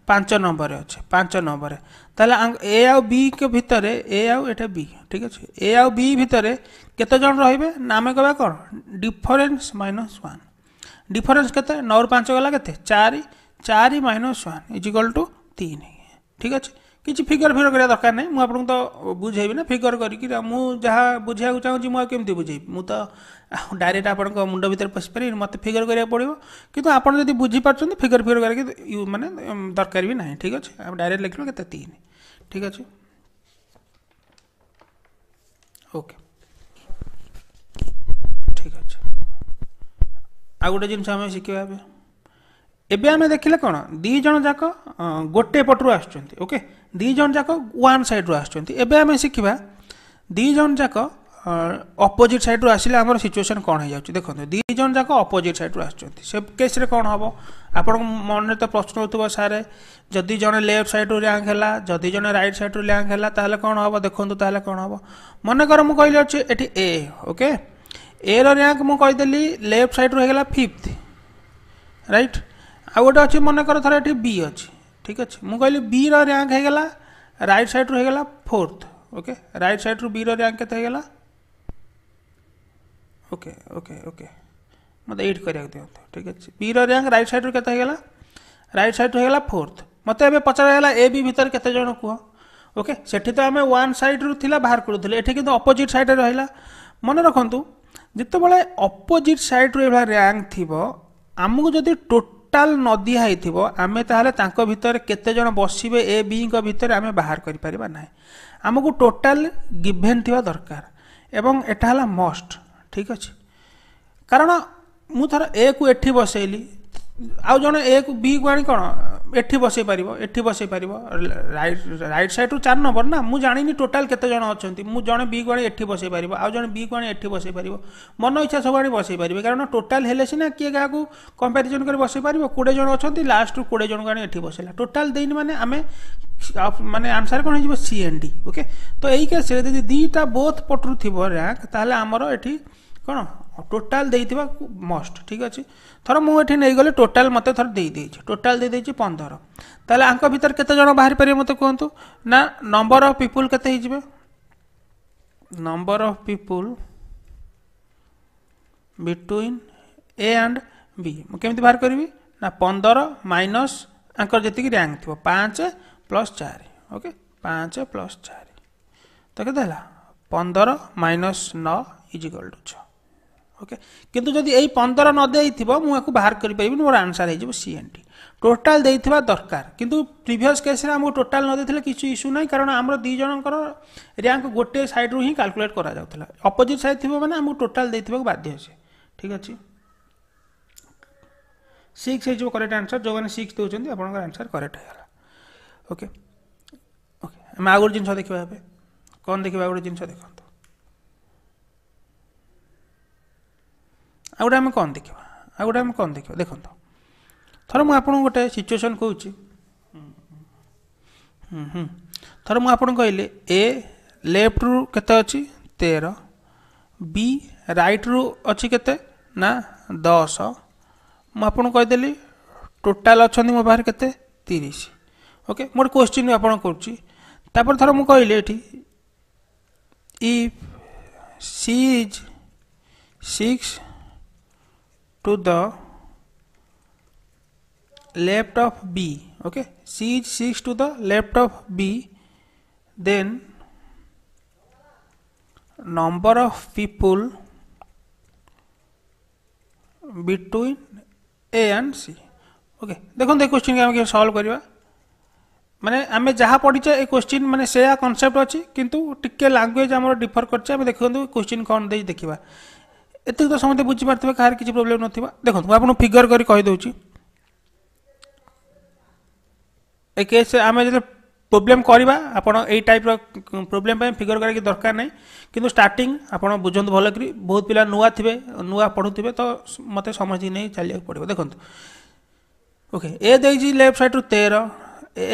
পাঁচ নম্বরে অছে পাঁচ নম্বরে তাহলে এ আউ বি ভিতরে এ আউ এটা বি ঠিক আছে এ আউ বি ভিতরে কেতজন রহবে না আমি কবা কোণ ডিফরেন্স মাইনস ওয়ান ডিফরেন্স কেতে নর পাঁচ গলা কেতে চারি চারি minus one is equal to তিন ঠিক আছে किसी फिगर फिगर करा दरकार ना मुझे तो बुझेबी ना फिगर कर बुझा चाहिए मुझे कमी बुझे मुझे डायरेक्ट आप मुंड भितर पशिपर मत फिगर करा पड़ो कि आपड़ जब फिगर फिगर कर मानते दरकार भी ना ठीक अच्छे डायरेक्ट लिख लगे ठीक अच्छे ओके ठीक अच्छे आ गोटे जिनस शिखा एवं आम देखने कौन दीज जाक गोटे पटर आसके ଦୁଇ ଜଣ ଯାକ ୱାନ୍ ସାଇଡ଼୍ରୁ ଆସୁଛନ୍ତି ଏବେ ଆମେ ଶିଖିବା ଦୁଇ ଜଣ ଯାକ ଅପୋଜିଟ୍ ସାଇଡ଼୍ରୁ ଆସିଲେ ଆମର ସିଚୁଏସନ୍ କ'ଣ ହେଇଯାଉଛି ଦେଖନ୍ତୁ ଦୁଇ ଜଣ ଯାକ ଅପୋଜିଟ୍ ସାଇଡ଼୍ରୁ ଆସୁଛନ୍ତି ସେ କେସ୍ରେ କ'ଣ ହେବ ଆପଣଙ୍କ ମନରେ ତ ପ୍ରଶ୍ନ ହେଉଥିବ ସାର୍ ଯଦି ଜଣେ ଲେଫ୍ଟ ସାଇଡ଼୍ରୁ ରାଙ୍କ ହେଲା ଯଦି ଜଣେ ରାଇଟ୍ ସାଇଡ଼୍ରୁ ରାଙ୍କ ହେଲା ତାହେଲେ କ'ଣ ହେବ ଦେଖନ୍ତୁ ତାହେଲେ କ'ଣ ହେବ ମନେକର ମୁଁ କହିଲି ଅଛି ଏଠି ଏ ଓକେ ଏର ରାଙ୍କ ମୁଁ କହିଦେଲି ଲେଫ୍ଟ ସାଇଡ଼୍ରୁ ହେଇଗଲା ଫିଫ୍ଥ ରାଇଟ୍ ଆଉ ଗୋଟେ ଅଛି ମନେକର ଥରେ ଏଠି ବି ଅଛି ঠিক ଅଛି ମୁଁ କହିଲି ବିର ର୍ୟାଙ୍କ ହେଇଗଲା ରାଇଟ୍ ସାଇଡ଼୍ରୁ ହେଇଗଲା ଫୋର୍ଥ ଓକେ ରାଇଟ୍ ସାଇଡ଼୍ରୁ ବିର ର୍ୟାଙ୍କ କେତେ ହେଇଗଲା ଓକେ ଓକେ ଓକେ ମୋତେ ଏଇଟ୍ କରିବାକୁ ଦିଅନ୍ତୁ ଠିକ୍ ଅଛି ବିର ର୍ୟାଙ୍କ ରାଇଟ୍ ସାଇଡ଼୍ରୁ କେତେ ହେଇଗଲା ରାଇଟ୍ ସାଇଡ଼୍ରୁ ହେଇଗଲା ଫୋର୍ଥ ମୋତେ ଏବେ ପଚରାଗଲା ଏ ବି ଭିତରେ କେତେ ଜଣ କୁହ ଓକେ ସେଠି ତ ଆମେ ୱାନ୍ ସାଇଡ଼୍ରୁ ଥିଲା ବାହାର କରୁଥିଲେ ଏଠି କିନ୍ତୁ ଅପୋଜିଟ୍ ସାଇଡ଼୍ରେ ରହିଲା ମନେ ରଖନ୍ତୁ ଯେତେବେଳେ ଅପୋଜିଟ୍ ସାଇଡ଼୍ରୁ ଏଭଳିଆ ର୍ୟାଙ୍କ ଥିବ ଆମକୁ ଯଦି ଟୋଟାଲ ଟୋଟାଲ ନଦିଆ ହେଇଥିବ ଆମେ ତାହେଲେ ତାଙ୍କ ଭିତରେ କେତେଜଣ ବସିବେ ଏ ବିଙ୍କ ଭିତରେ ଆମେ ବାହାର କରିପାରିବା ନାହିଁ ଆମକୁ ଟୋଟାଲ ଗିଭେନ୍ ଥିବା ଦରକାର ଏବଂ ଏଟା ହେଲା ମଷ୍ଟ ଠିକ୍ ଅଛି କାରଣ ମୁଁ ଥର ଏକୁ ଏଠି ବସେଇଲି ଆଉ ଜଣେ ଏକୁ ବିକୁ ଆଣି କ'ଣ ଏଠି ବସେଇ ପାରିବ ଏଠି ବସେଇ ପାରିବ ରାଇଟ୍ ରାଇଟ୍ ସାଇଡ଼୍ରୁ ଚାରି ନମ୍ବର ନା ମୁଁ ଜାଣିନି ଟୋଟାଲ୍ କେତେ ଜଣ ଅଛନ୍ତି ମୁଁ ଜଣେ ବିକୁ ଆଣି ଏଠି ବସେଇ ପାରିବ ଆଉ ଜଣେ ବିକୁ ଆଣି ଏଠି ବସେଇ ପାରିବ ମନ ଇଚ୍ଛା ସବୁ ଆଣି ବସେଇ ପାରିବେ କାରଣ ଟୋଟାଲ୍ ହେଲେ ସିନା କିଏ କାହାକୁ କମ୍ପାରିଜନ୍ କରି ବସେଇ ପାରିବ କୋଡ଼ିଏ ଜଣ ଅଛନ୍ତି ଲାଷ୍ଟରୁ କୋଡ଼ିଏ ଜଣକୁ ଆଣି ଏଠି ବସେଇଲା ଟୋଟାଲ୍ ଦେଇନି ମାନେ ଆମେ ମାନେ ଆନ୍ସର୍ କ'ଣ ହେଇଯିବ ସି ଏନ୍ ଡି ଓକେ ତ ଏଇ କେସ୍ରେ ଯଦି ଦୁଇଟା ବୋଥ୍ ପଟରୁ ଥିବ ର୍ୟାଙ୍କ ତାହେଲେ ଆମର ଏଠି କ'ଣ ଟୋଟାଲ ଦେଇଥିବା ମଷ୍ଟ ଠିକ୍ ଅଛି ଥର ମୁଁ ଏଠି ନେଇଗଲେ ଟୋଟାଲ ମୋତେ ଥରେ ଦେଇଦେଇଛି ଟୋଟାଲ ଦେଇଦେଇଛି ପନ୍ଦର ତାହେଲେ ଆଙ୍କ ଭିତରେ କେତେ ଜଣ ବାହାରି ପାରିବେ ମୋତେ କୁହନ୍ତୁ ନା ନମ୍ବର ଅଫ୍ ପିପୁଲ କେତେ ହେଇଯିବେ number of people between A and B ମୁଁ କେମିତି ବାହାର କରିବି ନା ପନ୍ଦର ମାଇନସ୍ ଆଙ୍କର ଯେତିକି ରାଙ୍କ ଥିବ ପାଞ୍ଚ ପ୍ଲସ୍ ଚାରି ଓକେ ପାଞ୍ଚ ପ୍ଲସ୍ ଚାରି ତ କେତେ ହେଲା ପନ୍ଦର ମାଇନସ୍ ନଅ ଇଜିକଲ୍ ଟୁ ଛଅ ଓକେ କିନ୍ତୁ ଯଦି ଏଇ ପନ୍ଦର ନ ଦେଇଥିବ ମୁଁ ଆକୁ ବାହାର କରିପାରିବିନି ମୋର ଆନ୍ସର୍ ହେଇଯିବ ସି ଏନ୍ ଟି ଟୋଟାଲ୍ ଦେଇଥିବା ଦରକାର କିନ୍ତୁ ପ୍ରିଭିୟସ୍ କେସ୍ରେ ଆମକୁ ଟୋଟାଲ୍ ନ ଦେଇଥିଲେ କିଛି ଇସ୍ୟୁ ନାହିଁ କାରଣ ଆମର ଦୁଇ ଜଣଙ୍କର ର୍ୟାଙ୍କ ଗୋଟିଏ ସାଇଡ଼୍ରୁ ହିଁ କାଲକୁଲେଟ୍ କରାଯାଉଥିଲା ଅପୋଜିଟ୍ ସାଇଡ଼୍ ଥିବ ମାନେ ଆମକୁ ଟୋଟାଲ୍ ଦେଇଥିବାକୁ ବାଧ୍ୟ ଅଛି ଠିକ୍ ଅଛି ସିକ୍ସ ହେଇଯିବ କରେକ୍ଟ ଆନ୍ସର୍ ଯେଉଁମାନେ ସିକ୍ସ ଦେଉଛନ୍ତି ଆପଣଙ୍କର ଆନ୍ସର୍ କରେକ୍ଟ ହେଇଗଲା ଓକେ ଓକେ ଆମେ ଆଉ ଗୋଟେ ଜିନିଷ ଦେଖିବା ଏବେ କ'ଣ ଦେଖିବା ଗୋଟେ ଜିନିଷ ଦେଖ ଆଉ ଗୋଟେ ଆମେ କ'ଣ ଦେଖିବା ଆଉ ଗୋଟେ ଆମେ କ'ଣ ଦେଖିବା ଦେଖନ୍ତୁ ଥରେ ମୁଁ ଆପଣଙ୍କୁ ଗୋଟେ ସିଚୁଏସନ୍ କହୁଛି ଥରେ ମୁଁ ଆପଣଙ୍କୁ କହିଲି ଏ ଲେଫ୍ଟରୁ କେତେ ଅଛି ତେର ବି ରାଇଟ୍ରୁ ଅଛି କେତେ ନା ଦଶ ମୁଁ ଆପଣଙ୍କୁ କହିଦେଲି ଟୋଟାଲ୍ ଅଛନ୍ତି ମୋ ପାଖରେ କେତେ ତିରିଶ ଓକେ ମୁଁ ଗୋଟେ କୋଶ୍ଚିନ୍ ଆପଣ କରୁଛି ତାପରେ ଥର ମୁଁ କହିଲି ଏଠି if C is six to the left of B okay C is 6 to the left of B then number of people between A and C okay দেখুন এই কোশ্চিন কে আমি সলভ করিবা মানে আমি যাহা পড়িছে এই কোশ্চিন মানে সেয়া কনসেপ্ট অছি কিন্তু টিকে ল্যাঙ্গুয়েজ আমার ডিফর করছে আমি দেখুন কোশ্চিন কোন দেই দেখিবা ଏତିକି ତ ସମସ୍ତେ ବୁଝିପାରୁଥିବେ କାହାର କିଛି ପ୍ରୋବ୍ଲେମ୍ ନଥିବ ଦେଖନ୍ତୁ ମୁଁ ଆପଣଙ୍କୁ ଫିଗର କରି କହିଦେଉଛି ଏ କେସ୍ ଆମେ ଯେତେବେଳେ ପ୍ରୋବ୍ଲେମ୍ କରିବା ଆପଣ ଏଇ ଟାଇପ୍ର ପ୍ରୋବ୍ଲେମ୍ ପାଇଁ ଫିଗର କରିକି ଦରକାର ନାହିଁ କିନ୍ତୁ ଷ୍ଟାର୍ଟିଂ ଆପଣ ବୁଝନ୍ତୁ ଭଲ କରି ବହୁତ ପିଲା ନୂଆ ଥିବେ ନୂଆ ପଢ଼ୁଥିବେ ତ ମୋତେ ସମସ୍ତଙ୍କୁ ନେଇ ଚାଲିବାକୁ ପଡ଼ିବ ଦେଖନ୍ତୁ ଓକେ ଏ ଦେଇଛି ଲେଫ୍ଟ ସାଇଡ଼୍ରୁ ତେର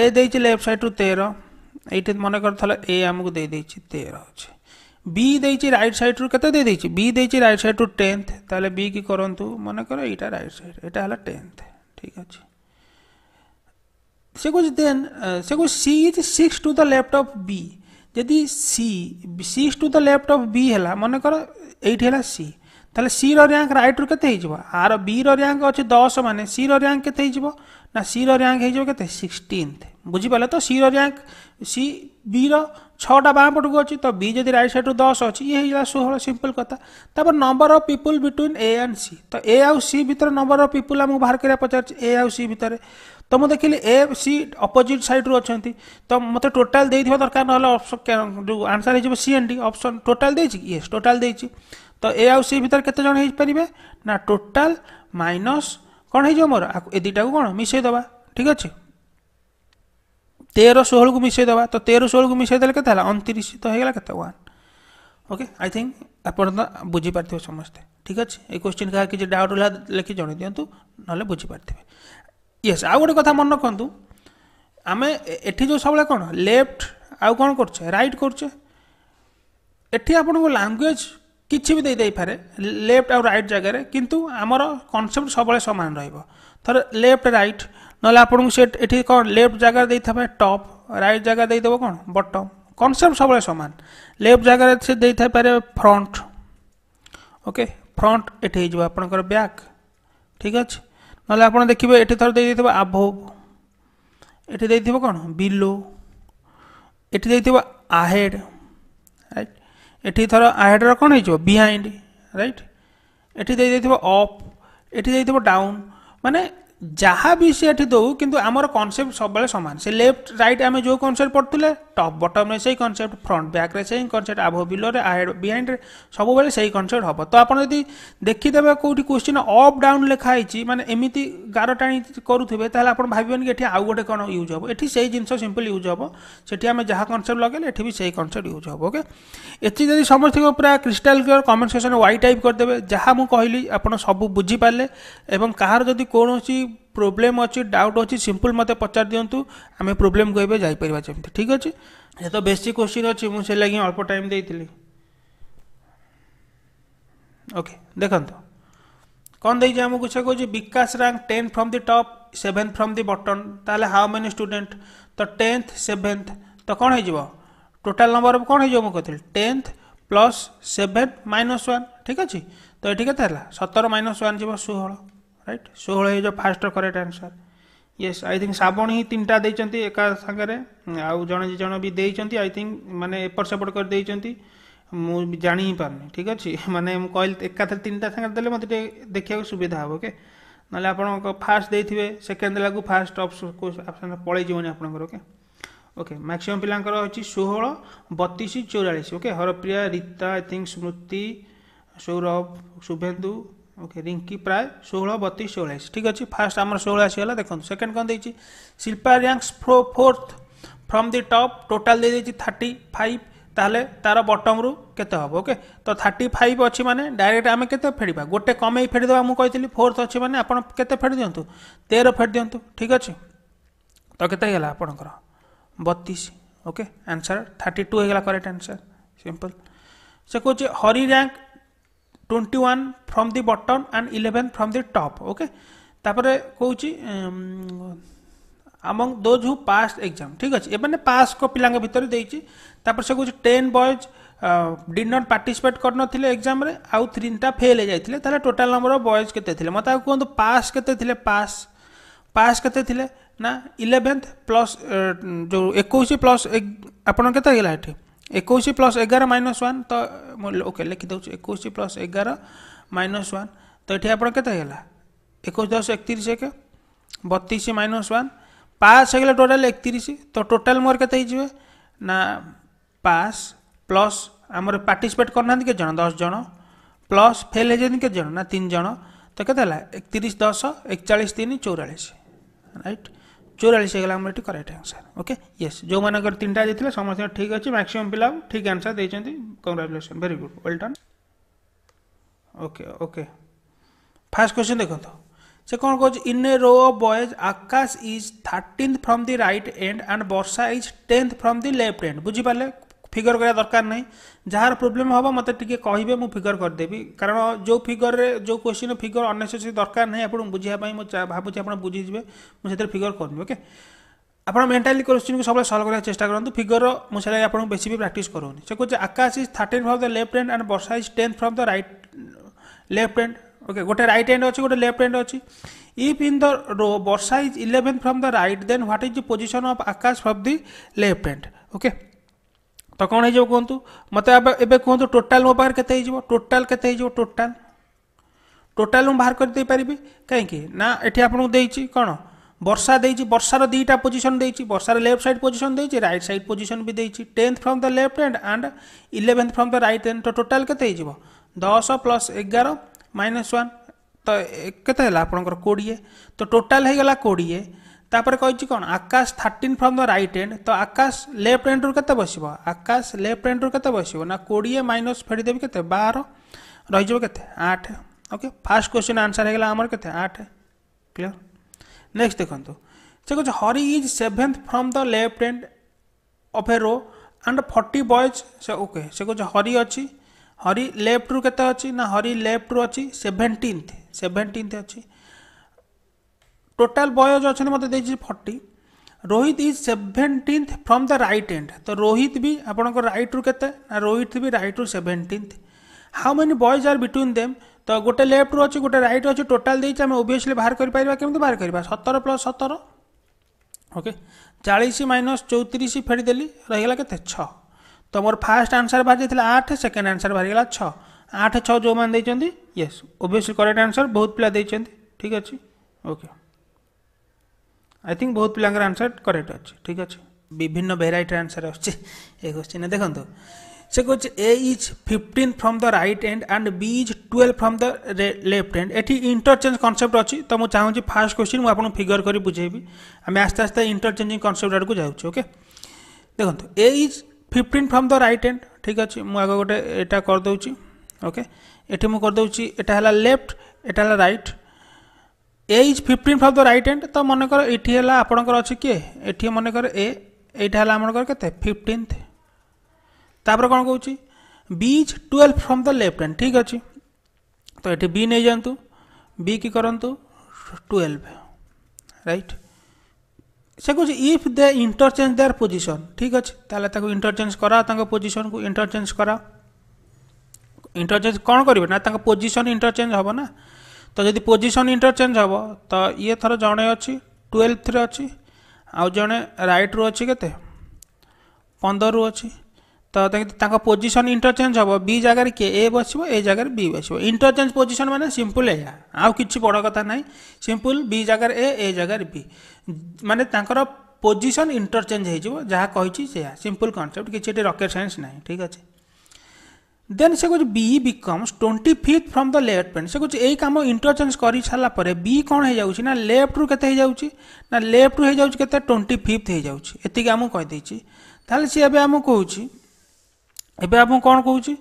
ଏ ଦେଇଛି ଲେଫ୍ଟ ସାଇଡ଼୍ରୁ ତେର ଏଇଠି ମନେକର ଥିଲା ଏ ଆମକୁ ଦେଇଦେଇଛି ତେର ଅଛି বি দিয়েছি রাইট সাইড্রু কেতে দিয়ে দিয়েছি বি দিয়েছি রাইট সাইড্রু টেন্থ তাহলে বি কি করতু মনে কর এইটা রাইট সাইড এটা হল টেন্থ ঠিক আছে সে কুছ দেন সে কুছ C is six to the left of B যদি C six to the left of B হল মনে কর এইটি হল সি তাহলে সি র্যাঙ্ক রাইট্রু কেতে হয়ে আর বি র্যাঙ্ক অছে দশ মানে সি র্যাঙ্ক কেতে হয়ে না সি র্যাঙ্ক হয়ে কেতে সিক্সটিন্থ বুঝিপাল তো সি র্যাঙ্ক সি বি ছটা বাঁ পটକୁ ଅଛି ତ ବି ଯଦି ରାଇଟ୍ ସାଇଡ଼୍ରୁ ଦଶ ଅଛି ଇଏ ହେଇଗଲା ଷୋହଳ ସିମ୍ପଲ୍ କଥା ତାପରେ number of people between A and C ତ ଏ ଆଉ ସି ଭିତରେ ନମ୍ବର ଅଫ୍ ପିପୁଲ୍ ଆମକୁ ବାହାର କରିବା ପଚାରୁଛି ଏ ଆଉ ସି ଭିତରେ ତ ମୁଁ ଦେଖିଲି ଏ ସି ଅପୋଜିଟ୍ ସାଇଡ଼୍ରୁ ଅଛନ୍ତି ତ ମୋତେ ଟୋଟାଲ୍ ଦେଇଥିବା ଦରକାର ନହେଲେ ଯେଉଁ ଆନ୍ସର୍ ହେଇଯିବ C and D option total ଦେଇଛି ୟେସ୍ ଟୋଟାଲ୍ ଦେଇଛି ତ ଏ ଆଉ ସି ଭିତରେ କେତେ ଜଣ ହେଇପାରିବେ ନା ଟୋଟାଲ୍ ମାଇନସ୍ କ'ଣ ହେଇଯିବ ମୋର ଏ ଦୁଇଟାକୁ କ'ଣ ମିଶାଇ ଦେବା ଠିକ୍ ଅଛି তের ষোহলকে মিশাই দেওয়া তো তের ষোহলকে মিশাই দেলে কেতে হলো অনতিরিশ তো হয়ে গেল কেতে ওয়ান ওকে আই থিঙ্ক আপনার তো বুঝিপারিথে সমস্তে ঠিক আছে এই কোশ্চিন কাহা কিছু ডাউট হলে লেখি জনাই দিও নহলে বুঝিপারিথে ইয়েস আউ গোটে কথা মনে রাখতু আমি এটি যে সবাই কোণ লেফট আউ কোণ করছে রাইট করছে এটি আপনার ল্যাঙ্গুয়েজ কিছু বি দেইপারে লেফট আউ রাইট জায়গায় কিন্তু আমার কনসেপ্ট সবাই সমান রহব ধর লেফট রাইট ନହେଲେ ଆପଣଙ୍କୁ ସେ ଏଠି କ'ଣ ଲେଫ୍ଟ ଜାଗାରେ ଦେଇଥାଏ ଟପ୍ ରାଇଟ୍ ଜାଗା ଦେଇଦେବ କ'ଣ ବଟମ୍ କନସେପ୍ଟ ସବୁବେଳେ ସମାନ ଲେଫ୍ଟ ଜାଗାରେ ସେ ଦେଇଥାଇପାରେ ଫ୍ରଣ୍ଟ ଓକେ ଫ୍ରଣ୍ଟ ଏଠି ହେଇଯିବ ଆପଣଙ୍କର ବ୍ୟାକ୍ ଠିକ୍ ଅଛି ନହେଲେ ଆପଣ ଦେଖିବେ ଏଠି ଥରେ ଦେଇଦେଇଥିବ ଆଭୋଭ୍ ଏଠି ଦେଇଥିବ କ'ଣ ବିଲୋ ଏଠି ଦେଇଥିବ ଆହେଡ଼ ରାଇଟ୍ ଏଠି ଥର ଆହେଡ଼ର କ'ଣ ହେଇଯିବ ବିହାଇଣ୍ଡ ରାଇଟ୍ ଏଠି ଦେଇଦେଇଥିବ ଅପ୍ ଏଠି ଦେଇଥିବ ଡାଉନ୍ ମାନେ ଯାହା ବି ସେ ଏଠି ଦେଉ କିନ୍ତୁ ଆମର କନସେପ୍ଟ ସବୁବେଳେ ସମାନ ସେ ଲେଫ୍ଟ ରାଇଟ୍ ଆମେ ଯେଉଁ କନସେପ୍ଟ ପଢ଼ୁଥିଲେ ଟପ୍ ବଟମ୍ରେ ସେଇ କନସେପ୍ଟ ଫ୍ରଣ୍ଟ ବ୍ୟାକ୍ରେ ସେଇ କନସେପ୍ଟ ଆଭ ବିଲୋରେ ଆହେଡ଼ ବିହାଇଣ୍ଡରେ ସବୁବେଳେ ସେଇ କନସେପ୍ଟ ହେବ ତ ଆପଣ ଯଦି ଦେଖିଦେବେ କେଉଁଠି କ୍ୱେଶ୍ଚିନ୍ ଅପ୍ ଡାଉନ୍ ଲେଖା ହେଇଛି ମାନେ ଏମିତି ଗାର ଟାଣି କରୁଥିବେ ତାହେଲେ ଆପଣ ଭାବିବେନି କି ଏଠି ଆଉ ଗୋଟେ କ'ଣ ୟୁଜ୍ ହେବ ଏଠି ସେଇ ଜିନିଷ ସିମ୍ପଲ୍ ୟୁଜ୍ ହେବ ସେଠି ଆମେ ଯାହା କନସେପ୍ଟ ଲଗେଇଲେ ଏଠି ବି ସେଇ କନସେପ୍ଟ ୟୁଜ୍ ହେବ ଓକେ ଏଠି ଯଦି ସମସ୍ତଙ୍କ ପୁରା crystal clear comment section Y type କରିଦେବେ ଯାହା ମୁଁ କହିଲି ଆପଣ ସବୁ ବୁଝିପାରିଲେ ଏବଂ କାହାର ଯଦି କୌଣସି ପ୍ରୋବ୍ଲେମ୍ ଅଛି ଡାଉଟ୍ ଅଛି ସିମ୍ପଲ୍ ମୋତେ ପଚାରି ଦିଅନ୍ତୁ ଆମେ ପ୍ରୋବ୍ଲେମ୍ କହିବେ ଯାଇପାରିବା ଯେମିତି ଠିକ୍ ଅଛି ଏ ତ ବେଶୀ କୋଶ୍ଚିନ୍ ଅଛି ମୁଁ ସେ ଲାଗି ଅଳ୍ପ ଟାଇମ୍ ଦେଇଥିଲି ଓକେ ଦେଖନ୍ତୁ କ'ଣ ଦେଇଛି ଆମକୁ ସେ କହୁଛି Bikash rank tenth from the top seventh from the bottom ତାହେଲେ ହାଉ ମେନି ଷ୍ଟୁଡେଣ୍ଟ ତ ଟେନ୍ଥ ସେଭେନ୍ଥ ତ କ'ଣ ହେଇଯିବ ଟୋଟାଲ ନମ୍ବର କ'ଣ ହେଇଯିବ ମୁଁ କହିଥିଲି tenth plus seven minus one ଠିକ୍ ଅଛି ତ ଏଠି କେତେ ହେଲା ସତର ମାଇନସ୍ ୱାନ୍ ଯିବ ଷୋହଳ ରାଇଟ୍ ଷୋହଳ ହେଇଯିବ first correct answer yes I think Shravan ହିଁ ତିନିଟା ଦେଇଛନ୍ତି ଏକା ସାଙ୍ଗରେ ଆଉ ଜଣେ ଦୁଇ ଜଣ ବି ଦେଇଛନ୍ତି ଆଇ ଥିଙ୍କ ମାନେ ଏପଟ ସେପଟ କରି ଦେଇଛନ୍ତି ମୁଁ ଜାଣି ହିଁ ପାରୁନି ଠିକ୍ ଅଛି ମାନେ ମୁଁ କହିଲି ଏକାଥରେ ତିନିଟା ସାଙ୍ଗରେ ଦେଲେ ମୋତେ ଟିକେ ଦେଖିବାକୁ ସୁବିଧା ହେବ ଓକେ ନହେଲେ ଆପଣଙ୍କ ଫାଷ୍ଟ ଦେଇଥିବେ ସେକେଣ୍ଡ ଦେଲାକୁ ଫାଷ୍ଟ ଅପସନ୍ ପଳେଇଯିବନି ଆପଣଙ୍କର ଓକେ ଓକେ ମ୍ୟାକ୍ସିମମ୍ ପିଲାଙ୍କର ହେଉଛି ଷୋହଳ ବତିଶ ଚଉରାଳିଶ okay Haripriya Rita I think Smriti Sourav Subhendu okay Rinki প্রায় ষোহল বତିশ চৌরাশি ঠিক আছে ফার্স্ট আমার চৌরাশি হল দেখুন সেকেন্ড কম দিয়েছি শিল্পা র্যাঙ্কস ফ্রো fourth from the top total দিয়ে দিয়েছি থার্টি ফাইভ তাহলে তার বটমরু কেতে হব ওকে তো থার্টি ফাইভ অছি মানে ডাইরেক্ট আমি কেতে ফেড়া গোটে কমেই ফেড়িদেবা মু কইলি ফোর্থ অছি মানে আপনার কেতে ফেড়ি দিও তের ফেড়ি দিও ঠিক আছে তো কেতে হয়ে গেল আপনার বতিশ ওকে আনসার থার্টি টু হয়ে গেল করেক্ট আনসার সিম্পল সে কৌছে Hari rank twenty one from the bottom and eleven from the top okay ତାପରେ କହୁଛି among those who pass exam ঠিক আছে এমানে পাস কো পিলাঙ্ক ভিতরে দেইছি তারপর সে কইছে 10 বয়েজ ডিড নট পার্টিসিপেট কর নথিলে এক্সাম রে আউ 3টা ফেল হই যাইতিলে তাহলে টোটাল নম্বর অফ বয়েজ কেতে থিলে মতা কোন পাস কেতে থিলে পাস পাস কেতে থিলে না 11th প্লাস যে 21 প্লাস আপন কেতে গেলা এঠে एकोश प्लस एगार माइनस वन तो ओके लिखिदे एक प्लस एगार माइनस वन तो ये आप दस एकतीस एक बतीस माइनस वन पास हो टोटाल एकतीस तो टोटाल मोर के ना पास प्लस आमर पार्टिसिपेट करना के जन दस जन प्लस फेल हो के जन ना तीन जन तो के एकतीस दस एकचाश तीन चौरास रईट चौरालीस kilometre correct answer okay yes जो मानकर तीन टाइम देते समस्त ठीक अच्छे मैक्सीम पिला ठीक आंसर देते congratulation very good well done okay okay first question देखो से कौन कह in a row of boys Akash is thirteen from the right end end Varsha is tenth from the left end बुझिपारे ফিগর করা দরকার নাই যার প্রোবলেম হব মতো টিকি কহবে মু ফিগর করেদেবি কারণ যে ফিগরের যে কোশ্চিন ফিগর অনেসেসরি দরকার নাই আপনার বুঝিয়া ভাবুছি আপনার বুঝিযে মু সেটা ফিগর করবি ওকে আপনার মেন্টালি কোশ্চিনকে সবাই সলভ করার চেষ্টা করুন ফিগর মু সেটা আপনার বেশি বি প্র্যাকটিস করুন সে কোচে Akash is thirteen from the left hand and Varsha is ten from the right left hand okay গোটে রাইট হ্যান্ড অছে গোটে লেফট হ্যান্ড অছে if in the row Varsha is eleven from the right then what is the position of Akash from the left hand okay তো କ'ଣ ହେଇଯିବ କୁହନ୍ତୁ ମୋତେ ଏବେ କୁହନ୍ତୁ ଟୋଟାଲ୍ ମୋ ପାଖରେ କେତେ ହେଇଯିବ ଟୋଟାଲ୍ କେତେ ହେଇଯିବ ଟୋଟାଲ୍ ଟୋଟାଲ୍ ମୁଁ ବାହାର କରିଦେଇପାରିବି କାହିଁକି ନା ଏଠି ଆପଣଙ୍କୁ ଦେଇଛି କ'ଣ ବର୍ଷା ଦେଇଛି ବର୍ଷାର ଦୁଇଟା ପୋଜିସନ୍ ଦେଇଛି ବର୍ଷାର ଲେଫ୍ଟ ସାଇଡ୍ ପୋଜିସନ୍ ଦେଇଛି ରାଇଟ୍ ସାଇଡ୍ ପୋଜିସନ୍ ବି ଦେଇଛି tenth from the left hand and eleventh from the right hand ତ ଟୋଟାଲ୍ କେତେ ହେଇଯିବ ଦଶ ପ୍ଲସ୍ ଏଗାର ମାଇନସ୍ ୱାନ୍ ତ କେତେ ହେଲା ଆପଣଙ୍କର କୋଡ଼ିଏ ତ ଟୋଟାଲ୍ ହେଇଗଲା କୋଡ଼ିଏ তাপরে কইছি কোণ Akash thirteen from the right end তো আকাশ লেফট এন্ড রু কেতে বসব আকাশ লেফট এন্ড রু কেতে বসব না কোড়িয়ে মাইনস ফেড়িদেবি কেতে বার রইযব কেতে আট ওকে ফার্স্ট কোশ্চিন আনসার হয়ে গেল আমার কেতে আট ক্লিয়ার নেক্সট দেখন্তু সে কচ্ছে Hari is seventh from the left end of a row and forty boys সে ওকে সে কচ্ছে হরি অছি হরি লেফট রু কেতে অছি না হরি লেফট রু অছি সেভেন্টিন্থ সেভেন্টিন্থ অছি টোটাল বয়জ অনেক মতো দিয়েছি forty Rohit is seventeenth from the right end তো রোহিত বি আপনার রাইট রু কেতে না রোহিত বি রাইট রু seventeenth how many boys are between them তো গোটে লেফট রু অছি গোটে রাইট অছি টোটাল দিয়েছি আমি ওবিএসলি বাহার করে পারিবা কেমন বাহার করা সতের প্লস সতের ওকে চাশ মাইনস চৌত্রিশ ফেড়িদেলি রহিগলা কেতে ছ তো মোর ফার্স্ট আনসার বাহারি আঠ সেকেন্ড আনসার বাহারিগলা ছ আঠ ছ যে ইয়েস ওবিএসলি করেক্ট আনসার বহুত পিলা দিয়েছেন ঠিক আছে ওকে আই থিঙ্ক বহুত পিলাঙ্কর আনসার করেক্ট অছে ঠিক আছে বিভিন্ন ভেরাইটির আনসার আসছে এ কোশ্চিনে দেখন্তু সে কোচ A is fifteen from the right end and B is twelve from the left end এটি ইন্টরচেঞ্জ কনসেপ্ট অছি তো মু চাহুছি ফার্স্ট কোশ্চিন মু আপনার ফিগর করে বুঝাইবি আমি আস্তে আস্তে ইন্টরচেঞ্জিং কনসেপ্ট আড়ক যাচ্ছি ওকে দেখন্তু A is fifteen from the right end ঠিক আছে মু আগে গোটে এটা করে দেউছি ওকে এটি মু করে দেউছি এটা হলা লেফট এটা হলা right A is fifteen from the right end তো মনে কর এটি হল আপনার অছি কি এটি মনে কর এ এইটা হল আমার কেতে ফিফটিন্থ তাপরে কোণ কৌছি B is twelve from the left hand ঠিক আছে তো এটি বি নিয়ে যাতে বি কি করতু টুয়েলভ রাইট সে কুছি if they interchange their position ঠিক আছে তাহলে তাকে ইন্টরচেঞ্জ করা তাঙ্ক পোজিশন কু ইন্টরচেঞ্জ করা ইন্টরচেঞ্জ কোণ করবে না তাঙ্ক পোজিশন ইন্টরচেঞ্জ হব না ତ ଯଦି ପୋଜିସନ୍ ଇଣ୍ଟରଚେଞ୍ଜ ହେବ ତ ଇଏ ଥର ଜଣେ ଅଛି ଟୁଏଲ୍ଭରେ ଅଛି ଆଉ ଜଣେ ରାଇଟ୍ରୁ ଅଛି କେତେ ପନ୍ଦରରୁ ଅଛି ତ ତାଙ୍କ ପୋଜିସନ୍ ଇଣ୍ଟରଚେଞ୍ଜ ହେବ ବି ଜାଗାରେ କିଏ ଏ ବସିବ ଏ ଜାଗାରେ ବି ବସିବ ଇଣ୍ଟରଚେଞ୍ଜ ପୋଜିସନ୍ ମାନେ ସିମ୍ପୁଲ୍ ଏହା ଆଉ କିଛି ବଡ଼ କଥା ନାହିଁ ସିମ୍ପୁଲ୍ ବି ଜାଗାରେ ଏ ଏ ଜାଗାରେ ବି ମାନେ ତାଙ୍କର ପୋଜିସନ୍ ଇଣ୍ଟରଚେଞ୍ଜ ହୋଇଯିବ ଯାହା କହିଛି ସେୟା ସିମ୍ପୁଲ୍ କନସେପ୍ଟ କିଛି ଏଠି ରକେଟ୍ ସାଇନ୍ସ ନାହିଁ ଠିକ୍ ଅଛି ଦେନ୍ ସେ କହୁଛି B becomes twenty fifth from the left ପେନ୍ ସେ କହୁଛି ଏଇ କାମ ଇଣ୍ଟରଚେଞ୍ଜ କରିସାରିଲା ପରେ ବି କ'ଣ ହେଇଯାଉଛି ନା ଲେଫ୍ଟରୁ କେତେ ହେଇଯାଉଛି ନା ଲେଫ୍ଟରୁ ହେଇଯାଉଛି କେତେ ଟ୍ୱେଣ୍ଟି ଫିଫ୍ଥ ହେଇଯାଉଛି ଏତିକି ଆମକୁ କହିଦେଇଛି ତାହେଲେ ସିଏ ଏବେ ଆମକୁ କହୁଛି ଏବେ ଆମକୁ କ'ଣ କହୁଛି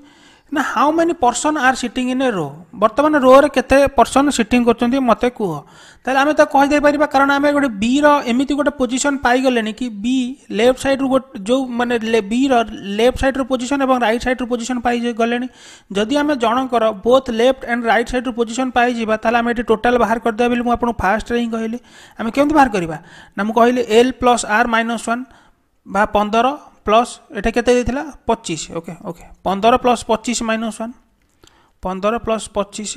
ନା how many person are sitting in a row ବର୍ତ୍ତମାନ ରୋରେ କେତେ ପର୍ସନ୍ ସିଟିଂ କରୁଛନ୍ତି ମୋତେ କୁହ ତାହେଲେ ଆମେ ତାକୁ କହିଦେଇପାରିବା କାରଣ ଆମେ ଗୋଟେ ବି'ର ଏମିତି ଗୋଟେ ପୋଜିସନ୍ ପାଇଗଲେଣି କି ବି ଲେଫ୍ଟ ସାଇଡ଼୍ରୁ ଗୋଟେ ଯେଉଁ ମାନେ ବି'ର ଲେଫ୍ଟ ସାଇଡ଼୍ରୁ ପୋଜିସନ୍ ଏବଂ ରାଇଟ୍ ସାଇଡ଼୍ରୁ ପୋଜିସନ୍ ପାଇଗଲେଣି ଯଦି ଆମେ ଜଣଙ୍କର ବୋଥ୍ ଲେଫ୍ଟ ଆଣ୍ଡ ରାଇଟ୍ ସାଇଡ଼୍ରୁ ପୋଜିସନ୍ ପାଇଯିବା ତାହେଲେ ଆମେ ଏଠି ଟୋଟାଲ୍ ବାହାର କରିଦେବା ବୋଲି ମୁଁ ଆପଣଙ୍କୁ ଫାଷ୍ଟରେ ହିଁ କହିଲି ଆମେ କେମିତି ବାହାର କରିବା ନା ମୁଁ କହିଲି L plus R minus one ବା ପନ୍ଦର প্লস এটা কেতে দিয়েছিলা পঁচিশ ওকে ওকে পনেরো প্লস পঁচিশ মাইনস ওয়ান পনেরো প্লস পঁচিশ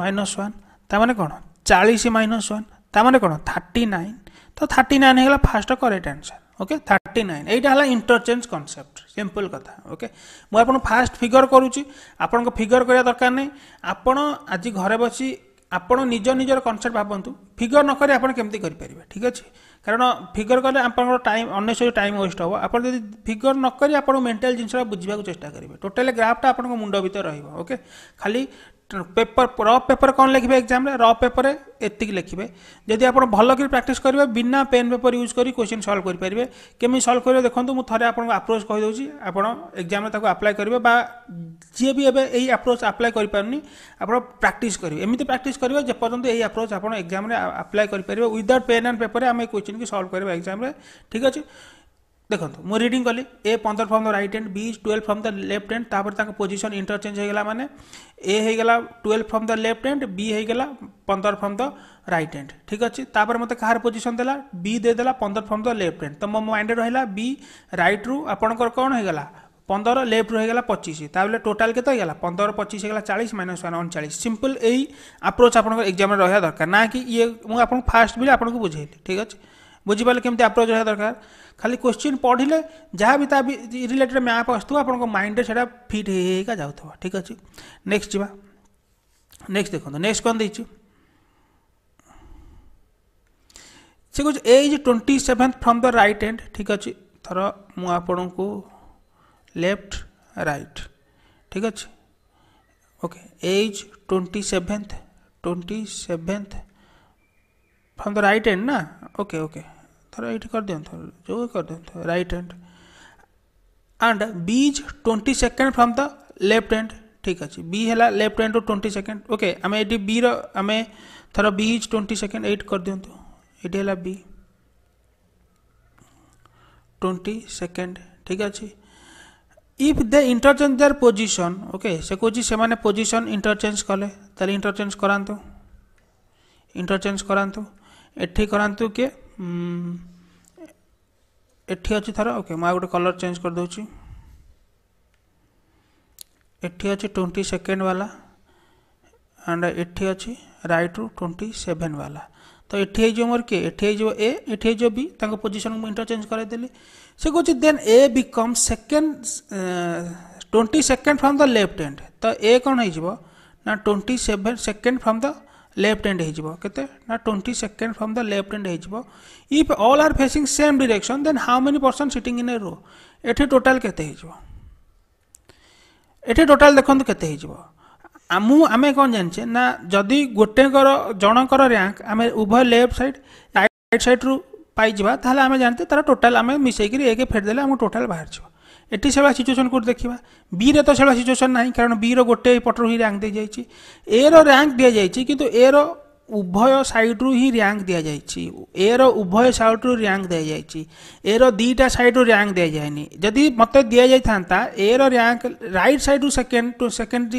মাইনস ওয়ান তার মানে কোণ চাশ মাইনস ওয়ান তার মানে কোণ থার্টি নাইন তো থার্টি নাইন হয়ে গেল first correct answer okay thirty nine এইটা হল ইন্টরচেঞ্জ কনসেপ্ট সিম্পল কথা ওকে মু আপনার ফার্স্ট ফিগর করুছি আপনার ফিগর করা দরকার নাই আপনার আজ ঘরে বসি আপনার নিজ নিজের কনসেপ্ট ভাবতু ফিগর নকি আপনার কমিটি করে পারবে ঠিক আছে କାରଣ ଫିଗର କଲେ ଆପଣଙ୍କର ଟାଇମ୍ ଅନେଶ୍ୱରୀ ଟାଇମ୍ ୱେଷ୍ଟ ହେବ ଆପଣ ଯଦି ଫିଗର ନ କରି ଆପଣ ମେଣ୍ଟାଲ ଜିନିଷଟା ବୁଝିବାକୁ ଚେଷ୍ଟା କରିବେ ଟୋଟାଲି ଗ୍ରାଫ୍ଟା ଆପଣଙ୍କ ମୁଣ୍ଡ ଭିତରେ ରହିବ ଓକେ ଖାଲି ତେଣୁ ପେପର ର ପେପର କ'ଣ ଲେଖିବେ ଏକ୍ଜାମ୍ରେ ର ପେପର ଏତିକି ଲେଖିବେ ଯଦି ଆପଣ ଭଲକରି ପ୍ରାକ୍ଟିସ୍ କରିବେ ବିନା ପେନ୍ ପେପର ୟୁଜ୍ କରି କୋଶ୍ଚିନ୍ ସଲ୍ଭ କରିପାରିବେ କେମିତି ସଲ୍ଭ କରିବେ ଦେଖନ୍ତୁ ମୁଁ ଥରେ ଆପଣଙ୍କୁ ଆପ୍ରୋଚ୍ କହିଦେଉଛି ଆପଣ ଏକ୍ଜାମ୍ରେ ତାକୁ ଆପ୍ଲାଏ କରିବେ ବା ଯିଏ ବି ଏବେ ଏହି ଆପ୍ରୋଚ୍ ଆପ୍ଲାଏ କରିପାରୁନି ଆପଣ ପ୍ରାକ୍ଟିସ୍ କରିବେ ଏମିତି ପ୍ରାକ୍ଟିସ୍ କରିବେ ଯେପର୍ଯ୍ୟନ୍ତ ଏହି ଆପ୍ରୋଚ୍ ଆପଣ ଏକ୍ଜାମ୍ରେ ଆପ୍ଲାଏ କରିପାରିବେ ୱିଦାଉଟ୍ ପେନ୍ ଆଣ୍ଡ ପେପରରେ ଆମେ କୋଶ୍ଚିନ୍କୁ ସଲ୍ଭ କରିବା ଏକ୍ଜାମ୍ରେ ଠିକ୍ ଅଛି দেখুন মু রিডিং কলি এ পনের from the right hand B twelve from the left hand তাপরে তাঁর পজিশন ইন্টরচেঞ্জ হয়ে গেলা মানে এ হয়ে গেলা twelve from the left hand B হয়ে গেলা পনের ফ্রম দ রাইট হ্যান্ড ঠিক আছে তাপরে মতো কাহার পজিশন দেলা বি দেদেলা পনের ফ্রম দ লেফট হ্যান্ড তো মো মাইন্ডে রহিলা বি রাইট রু আপনার কোণ হয়ে গেলা পনের লেফট হয়ে গেলা পঁচিশ তাহলে টোটাল কেত হয়ে গেলা পনের পঁচিশ হয়ে গেলা চাশ মাইনস ওয়ান অনচাশ সিম্পল এই আপ্রোচ আপনার এক্সামে রহা দরকার না কি ইয়ে মু আপনার ফার্স্ট বলে আপনার বুঝাইলি ঠিক আছে बुझीपाले कमी आप्रोच रहा दरकार खाली क्वेश्चन पढ़ले जहाँ भी रिलेटेड मैप आस आप माइंड से फिट होगा जा ठीक अच्छे नेक्स्ट जावा नेक्स्ट देखो नेक्स्ट कौन दे से कह A's twenty seventh from the right end ठीक अच्छे थर मुण को लेफ्ट राइट ठीक अच्छे okay A's twenty seventh twenty seventh from the right hand ना ओके ओके थोड़ा ଏଇଠି कर ଯେଉଁ जो कर hand right hand and B's twenty second from the left hand ठीक अच्छे बी है लेफ्ट हैंड रु ट्वेंटी सेकेंड ओके आम ये बी रम थर B is twenty second at कर दिंतु ये है बी ट्वेंटी सेकेंड ठीक अच्छे if they interchange their position ওকে সে কুচি সে পোজিশন ইন্টরচেঞ্জ কলে তাহলে ইন্টরচেঞ্জ ଏଠି କରାନ୍ତୁ କିଏ ଏଠି ଅଛି ଥର ଓକେ ମୁଁ ଆଉ ଗୋଟେ କଲର୍ ଚେଞ୍ଜ କରିଦେଉଛି ଏଠି ଅଛି ଟ୍ୱେଣ୍ଟି ସେକେଣ୍ଡ ବାଲା ଆଣ୍ଡ ଏଠି ଅଛି ରାଇଟ୍ରୁ ଟ୍ୱେଣ୍ଟି ସେଭେନ୍ ବାଲା ତ ଏଠି ହେଇଯିବ ମୋର କିଏ ଏଠି ହେଇଯିବ ଏ ଏଠି ହେଇଯିବ ବି ତାଙ୍କ ପୋଜିସନ୍ ମୁଁ ଇଣ୍ଟରଚେଞ୍ଜ କରାଇଦେଲି ସେ କହୁଛି then A become second twenty second from the left hand ତ ଏ କ'ଣ ହେଇଯିବ ନା twenty seven second from the left hand হয়ে যাব কেতে না 20 second from the left hand হয়ে যাব if all are facing same direction then how many person sitting in a row এটি টোটাল কেতে হয়ে যাব এটি টোটাল দেখন্তু কেতে হয়ে যাব আমু আমি কোন জানিছে না যদি গোটেকর জনকর র্যাঙ্ক আমি উভয় লেফট সাইড রাইট সাইড রু পাইযা তাহলে আমি জানতে তার টোটাল আমি মিশাইকি একে ফেরিদেলে আমি টোটাল বাহার যাব ଏଠି ସେଭଳିଆ ସିଚୁଏସନ୍କୁ ଦେଖିବା ବିରେ ତ ସେଭଳିଆ ସିଚୁଏସନ୍ ନାହିଁ କାରଣ ବିର ଗୋଟେ ପଟରୁ ହିଁ ର୍ୟାଙ୍କ ଦିଆଯାଇଛି ଏର ରାଙ୍କ ଦିଆଯାଇଛି କିନ୍ତୁ ଏର ଉଭୟ ସାଇଡ଼ରୁ ହିଁ ରାଙ୍କ ଦିଆଯାଇଛି ଏର ଉଭୟ ସାଇଡ଼ରୁ ରାଙ୍କ ଦିଆଯାଇଛି ଏର ଦୁଇଟା ସାଇଡ଼ରୁ ର୍ୟାଙ୍କ ଦିଆଯାଏନି ଯଦି ମୋତେ ଦିଆଯାଇଥାନ୍ତା ଏର ରାଙ୍କ ରାଇଟ୍ ସାଇଡ଼ରୁ ସେକେଣ୍ଡ ଟୁ ସେକେଣ୍ଡ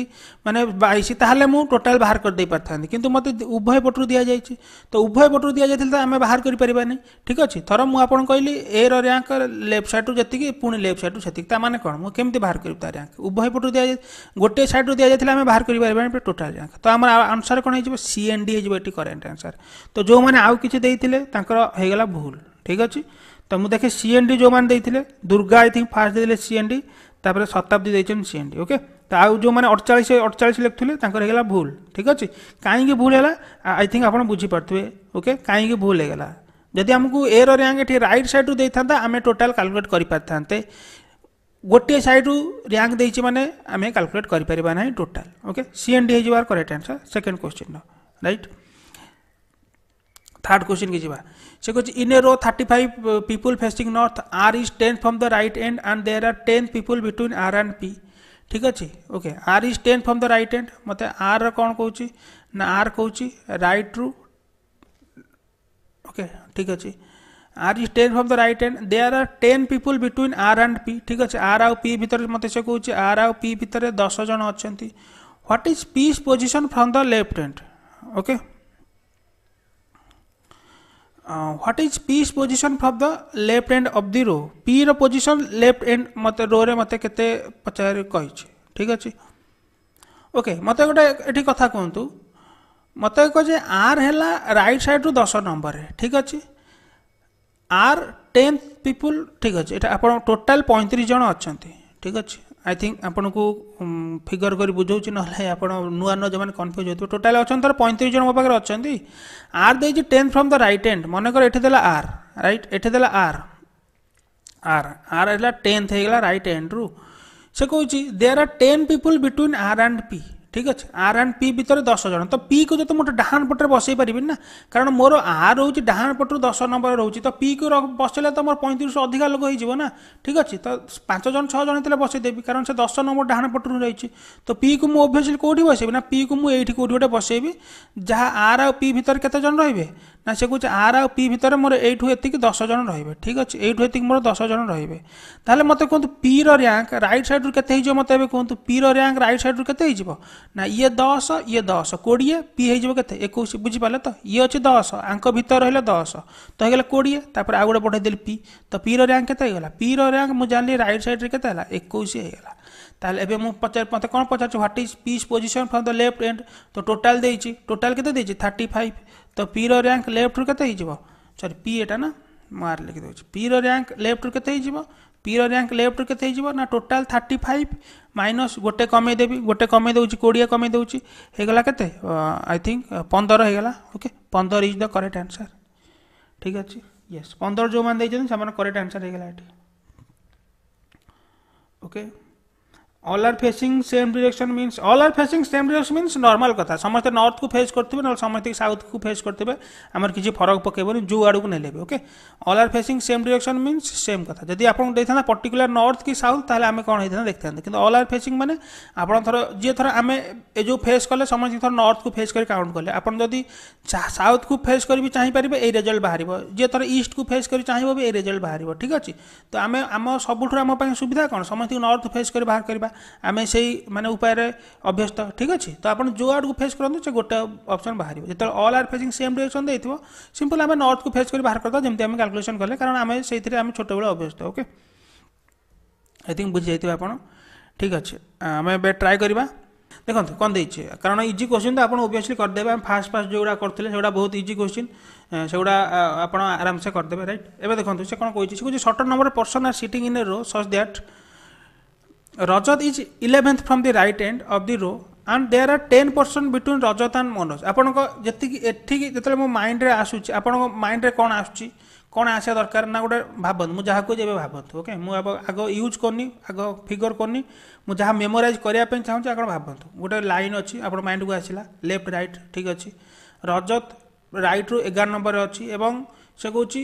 মানে বাইশ তাহলে মু টোটাল বাহার করে পারিথাନ୍ତି কিন্তু মতো উভয় পটু দিয়া যাইছি তো উভয় পটু দিয়া যাই আমি বাহার করে পারিবানি ঠিক আছে থর মু আপনার কইলি এ র র্যাঙ্ক লেফট সাইড্রু যেত পুঁ লেফট সাইড্রু সেতিক তা মানে কোণ মু কেমতি বাহার করি তা র্যাঙ্ক উভয় পটু দিয়া গোটে সাইড্রু দিয়া যাই আমি বাহার করে পারিবানি টোটাল র্যাঙ্ক তো আমার আনসার কোণ হয়ে যাব সি এন ডি হয়ে যাব এটি করেক্ট আনসার তো যে আউ কিছু দিয়ে তাঁর হয়ে গলা ভুল ঠিক আছে তো মু দেখে সি এন ডি যে দুর্গা আই থিঙ্ক ফার্স্ট দিয়ে সি এন ডি তাপরে শতাব্দী দিয়েছেন সি এন ডি ওকে तो जो मैंने अड़चाश अड़चाश लिखुले भूल ठीक अच्छे कहीं भूल है आई थिंक आप बुझीपे ओके कहीं भूल होगा जदि आमको ए रैंक रईट सैड्रु देता आम टोटाल काल्कुलेट कर गोटे सैड्रु रैंक मैंने आम काल्कुलेट करना total okay C and D हो correct answer second question right third question की जीवा से कहते in a row thirty five people facing north R is ten from the right end and there are ten people between R and P अच्छे okay R is ten from the right right मत ମୋତେ कौन कौन ना आर ଆର୍ रईट रु ओके ठीक अच्छे R is ten from the right hand there are ten people between R and P ठीक अच्छे आर आउ पी भितर मत से कहे आर आउ पी भितर दस जन अच्छा what is P position from the left hand okay what is P's position from the left end of the row ପି'ର ପୋଜିସନ୍ ଲେଫ୍ଟ ଏଣ୍ଡ ମୋତେ ରୋରେ ମୋତେ କେତେ ପଚାରି କହିଛି ଠିକ୍ ଅଛି ଓକେ ମୋତେ ଗୋଟେ ଏଠି କଥା କୁହନ୍ତୁ ମୋତେ କହ ଯେ ଆର୍ ହେଲା ରାଇଟ୍ ସାଇଡ଼୍ରୁ ଦଶ ନମ୍ବରରେ ଠିକ୍ ଅଛି ଆର୍ ଟେନ୍ଥ ପିପୁଲ୍ ଠିକ୍ ଅଛି ଏଇଟା ଆପଣ ଟୋଟାଲ୍ ପଇଁତିରିଶ ଜଣ ଅଛନ୍ତି ଠିକ୍ ଅଛି আই থিঙ্ক আপনার ফিগর করে বুঝাউছি নহলে আপনার নূয়া নূয়া যে কনফ্यूज হয়ে টোটাল অনেক তার পঁয়ত্রিশ জন মো পাখে অনেক আর দিয়েছি ten from the right end মনে কর এটি দেলা আর রাইট এটি দেলা আর আর আর হল টেন্থ হয়ে গেল রাইট এন্ড রু সে কৌছি there are ten people between R and P ঠিক আছে আর আন্ড পি ভিতরে দশ জন তো পি কু যদি মোটে ডাহাণ পটে বসাই পারিবি না কারণ মোর আর রয়েছে ডাহাণ পটু দশ নম্বর রয়েছে তো পি কু বসাইলে তো মোর পঁয়ত্রিশ অধিকা লোক হয়ে না ঠিক আছে তো পাঁচ জন ছ জন হলে বসাই দেবি কারণ সে দশ নম্বর ডাহাণ পটু রয়েছে তো পি কু মু অভিয়াসলি কোটি বসাইবি না পি কু মু এইটি কোটি গোটে বসাইবি যা আর আর পি ভিতরে কত জন ନା ସେ କହୁଛି ଆର୍ ଆଉ ପି ଭିତରେ ମୋର ଏଇଠୁ ଏତିକି ଦଶ ଜଣ ରହିବେ ଠିକ୍ ଅଛି ଏଇଠୁ ଏତିକି ମୋର ଦଶ ଜଣ ରହିବେ ତାହେଲେ ମୋତେ କୁହନ୍ତୁ ପିର ର୍ୟାଙ୍କ ରାଇଟ୍ ସାଇଡ଼୍ରୁ କେତେ ହେଇଯିବ ମୋତେ ଏବେ କୁହନ୍ତୁ ପିର ର୍ୟାଙ୍କ ରାଇଟ୍ ସାଇଡ଼୍ରୁ କେତେ ହେଇଯିବ ନା ଇଏ ଦଶ ଇଏ ଦଶ କୋଡ଼ିଏ ପି ହେଇଯିବ କେତେ ଏକୋଇଶ ବୁଝିପାରିଲେ ତ ଇଏ ଅଛି ଦଶ ଆଙ୍କ ଭିତରେ ରହିଲା ଦଶ ତ ହେଇଗଲା କୋଡ଼ିଏ ତାପରେ ଆଉ ଗୋଟେ ବଢ଼େଇଦେଲି ପି ତ ପିର ର୍ୟାଙ୍କ କେତେ ହେଇଗଲା ପିର ର୍ୟାଙ୍କ ମୁଁ ଜାଣିଲି ରାଇଟ୍ ସାଇଡ଼୍ରେ କେତେ ହେଲା ଏକୋଇଶ ହେଇଗଲା ତାହେଲେ ଏବେ ମୁଁ পচার ମୋତେ କଣ পচারছি what is P's position for the left end ତ ଟୋଟାଲ୍ ଦେଇଛି ଟୋଟାଲ୍ କେତେ ଦେଇଛି ଥାର୍ଟି ফাইভ ତ ପିର ର୍ୟାଙ୍କ ଲେଫ୍ଟରୁ କେତେ ହେଇଯିବ ସରି ପି ଏଟା ନା ମୁଁ ଆର୍ ଲେଖିଦେଉଛି ପିର ର୍ୟାଙ୍କ ଲେଫ୍ଟରୁ କେତେ ହେଇଯିବ ପିର ର୍ୟାଙ୍କ ଲେଫ୍ଟରୁ କେତେ ହେଇଯିବ ନା ଟୋଟାଲ୍ ଥାର୍ଟି ଫାଇଭ୍ ମାଇନସ୍ ଗୋଟେ କମେଇ ଦେବି ଗୋଟେ କମେଇ ଦେଉଛି କୋଡ଼ିଏ କମେଇ ଦେଉଛି ହେଇଗଲା କେତେ ଆଇ ଥିଙ୍କ ପନ୍ଦର ହେଇଗଲା ଓକେ ପନ୍ଦର ଇଜ୍ ଦ କରେକ୍ଟ ଆନ୍ସର୍ ଠିକ୍ ଅଛି ୟେସ୍ ପନ୍ଦର ଯେଉଁମାନେ ଦେଇଛନ୍ତି ସେମାନେ କରେକ୍ଟ ଆନ୍ସର୍ ହେଇଗଲା ଏଠି okay all are facing same direction means all are facing same direction means normal কথা সমস্ত নর্থ ফেস করতে নাহলে সমস্ত সাউথ ফেস করতে আমার কিছু ফরক পকাইবনি যে আড়ক নেলে okay all are facing same direction means same কথা যদি আপনার দিয়ে থাকে পর্টিকুলার নর্থ কি সাউথ তাহলে আমি কোণ হয়ে দেখতে থাকে কিন্তু অল আর ফেসিং মানে আপনার থর যে থর আমি এ যে ফেস কলে সমস্ত থর নর্থ ফেস করে কাউন্ট কলে আপনার যদি সাউথ কু ফেস করি চাইপারে এই রেজল্ট বাহার যে থর ইস্ট ফেস করে চাহিব এই রেজল্ট বাহার ঠিক আছে তো আমি আম সবুঠ আমার সুবিধা কোণ সমস্ত নর্থ ফেস করে বাহার করা ଆମେ ସେଇ ମାନେ ଉପାୟରେ ଅଭ୍ୟସ୍ତ ଠିକ୍ ଅଛି ତ ଆପଣ ଯେଉଁ ଆଡ଼କୁ ଫେସ୍ କରନ୍ତୁ ସେ ଗୋଟେ ଅପସନ୍ ବାହାରିବ ଯେତେବେଳେ all are facing same direction ଦେଇଥିବ ସିମ୍ପଲ୍ ଆମେ ନର୍ଥକୁ ଫେସ୍ କରି ବାହାର କରିଦେବା ଯେମିତି ଆମେ କାଲକୁଲେସନ୍ କଲେ କାରଣ ଆମେ ସେଇଥିରେ ଆମେ ଛୋଟବେଳେ ଅଭ୍ୟସ୍ତ ଓକେ ଆଇ ଥିଙ୍କ୍ ବୁଝିଯାଇଥିବେ ଆପଣ ଠିକ୍ ଅଛି ଆମେ ଏବେ ଟ୍ରାଏ କରିବା ଦେଖନ୍ତୁ କ'ଣ ଦେଇଛି କାରଣ ଇଜି କୋଶ୍ଚିନ୍ ତ ଆପଣ ଓଭିୟସ୍ଲି କରିଦେବେ ଆମେ ଫାଷ୍ଟ ଫାଷ୍ଟ ଯେଉଁଗୁଡ଼ା କରିଥିଲେ ସେଗୁଡ଼ା ବହୁତ ଇଜି କୋଶ୍ଚିନ୍ ସେଗୁଡ଼ା ଆପଣ ଆରାମସେ କରିଦେବେ ରାଇଟ୍ ଏବେ ଦେଖନ୍ତୁ ସେ କ'ଣ କହିଛି ସେ କହୁଛି ସଟର୍ number person are sitting in a row such that Rajat is 11th from the right end of the row and there are 10% between Rajat and Manoj. ଆପଣଙ୍କ ଯେତିକି ଏଠିକି ଯେତେବେଳେ ମୋ ମାଇଣ୍ଡରେ ଆସୁଛି ଆପଣଙ୍କ ମାଇଣ୍ଡରେ କ'ଣ ଆସୁଛି କ'ଣ ଆସିବା ଦରକାର ନା ଗୋଟେ ଭାବନ୍ତୁ ମୁଁ ଯାହାକୁ ଏବେ ଭାବନ୍ତୁ ଓକେ ମୁଁ ଆଗ ୟୁଜ୍ କରୁନି ଆଗ ଫିଗର କରୁନି ମୁଁ ଯାହା ମେମୋରାଇଜ୍ କରିବା ପାଇଁ ଚାହୁଁଛି ଆପଣ ଭାବନ୍ତୁ ଗୋଟେ ଲାଇନ୍ ଅଛି ଆପଣ ମାଇଣ୍ଡକୁ ଆସିଲା ଲେଫ୍ଟ ରାଇଟ୍ ଠିକ୍ ଅଛି ରଜତ ରାଇଟ୍ରୁ ଏଗାର ନମ୍ବରରେ ଅଛି ଏବଂ ସେ କହୁଛି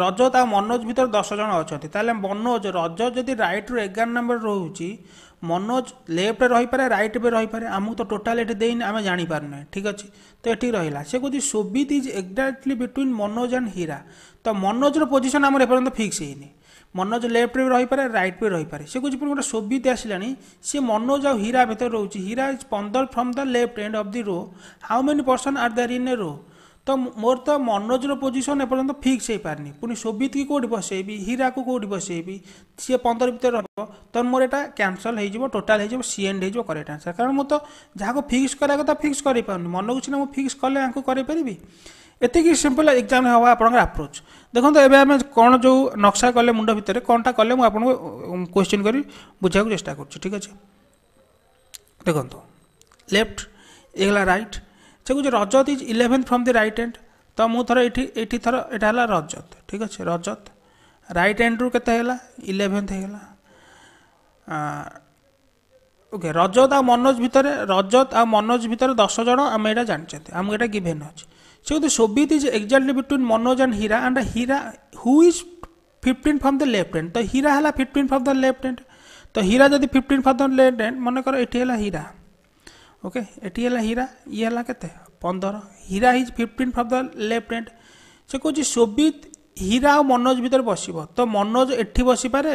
ରଜତ ଆଉ ମନୋଜ ଭିତରେ ଦଶ ଜଣ ଅଛନ୍ତି ତାହେଲେ ମନୋଜ ରଜ ଯଦି ରାଇଟ୍ରୁ ଏଗାର ନମ୍ବର ରହୁଛି ମନୋଜ ଲେଫ୍ଟରେ ରହିପାରେ ରାଇଟ୍ ବି ରହିପାରେ ଆମକୁ ତ ଟୋଟାଲ୍ ଏଠି ଦେଇନି ଆମେ ଜାଣିପାରୁନେ ଠିକ୍ ଅଛି ତ ଏଠି ରହିଲା ସେ କହୁଛି Sobhit is exactly between Manoj and Hira ତ ମନୋଜର ପୋଜିସନ୍ ଆମର ଏପର୍ଯ୍ୟନ୍ତ ଫିକ୍ସ ହେଇନି ମନୋଜ ଲେଫ୍ଟରେ ବି ରହିପାରେ ରାଇଟ୍ ବି ରହିପାରେ ସେ କହୁଛି ପୁଣି ଗୋଟେ ସୋବିତ ଆସିଲାଣି ସେ ମନୋଜ ଆଉ ହୀରା ଭିତରେ ରହୁଛି ହୀରା ଇଜ୍ ପନ୍ଦର from the left end of the row how many person are there in a row ତ ମୋର ତ ମନୋଜର ପୋଜିସନ୍ ଏପର୍ଯ୍ୟନ୍ତ ଫିକ୍ସ ହେଇପାରିନି ପୁଣି ସୋଭିତକି କେଉଁଠି ବସେଇବି ହୀରାକୁ କେଉଁଠି ବସେଇବି ସିଏ ପନ୍ଦର ଭିତରେ ରହିବ ତ ମୋର ଏଇଟା କ୍ୟାନସଲ୍ ହେଇଯିବ ଟୋଟାଲ୍ ହେଇଯିବ ସି ଏଣ୍ଡ ହେଇଯିବ କରେକ୍ଟ ଆନ୍ସର୍ କାରଣ ମୁଁ ତ ଯାହାକୁ ଫିକ୍ସ କରିବା କଥା ଫିକ୍ସ କରିପାରୁନି ମନକୁ ସିନା ମୁଁ ଫିକ୍ସ କଲେ ଆଙ୍କୁ କରିପାରିବି ଏତିକି ସିମ୍ପଲ୍ ଏକ୍ଜାମ୍ ହେବ ଆପଣଙ୍କର ଆପ୍ରୋଚ୍ ଦେଖନ୍ତୁ ଏବେ ଆମେ କ'ଣ ଯେଉଁ ନକ୍ସା କଲେ ମୁଣ୍ଡ ଭିତରେ କ'ଣଟା କଲେ ମୁଁ ଆପଣଙ୍କୁ କ୍ୱେଶ୍ଚିନ୍ କରି ବୁଝିବାକୁ ଚେଷ୍ଟା କରୁଛି ଠିକ୍ ଅଛି ଦେଖନ୍ତୁ ଲେଫ୍ଟ ଏଗଲା ରାଇଟ୍ ଦେଖୁଛି Rajat is eleven from the right hand ତ ମୁଁ ଥର ଏଠି ଏଠି ଥର ଏଇଟା ହେଲା ରଜତ ଠିକ୍ ଅଛି ରଜତ ରାଇଟ୍ ହ୍ୟାଣ୍ଡରୁ କେତେ ହେଲା ଇଲେଭେନ୍ଥ ହେଇଗଲା ଓକେ ରଜତ ଆଉ ମନୋଜ ଭିତରେ ରଜତ ଆଉ ମନୋଜ ଭିତରେ ଦଶ ଜଣ ଆମେ ଏଇଟା ଜାଣିଛନ୍ତି ଆମକୁ ଏଇଟା ଗିଭେନ୍ ଅଛି ସେ କିନ୍ତୁ Sobhit is exactly between Manoj and Hira and Hira who is fifteen from the left hand ତ ହୀରା ହେଲା fifteen from the left hand ତ ହୀରା ଯଦି fifteen from the left hand ମନେକର ଏଠି ହେଲା ହୀରା ওকে ଏଠି ହେଲା ହୀରା ଇଏ ହେଲା କେତେ ପନ୍ଦର Hira is fifteen from the left hand ସେ କହୁଛି ଶୋଭିତ ହୀରା ଆଉ ମନୋଜ ଭିତରେ ବସିବ ତ ମନୋଜ ଏଠି ବସିପାରେ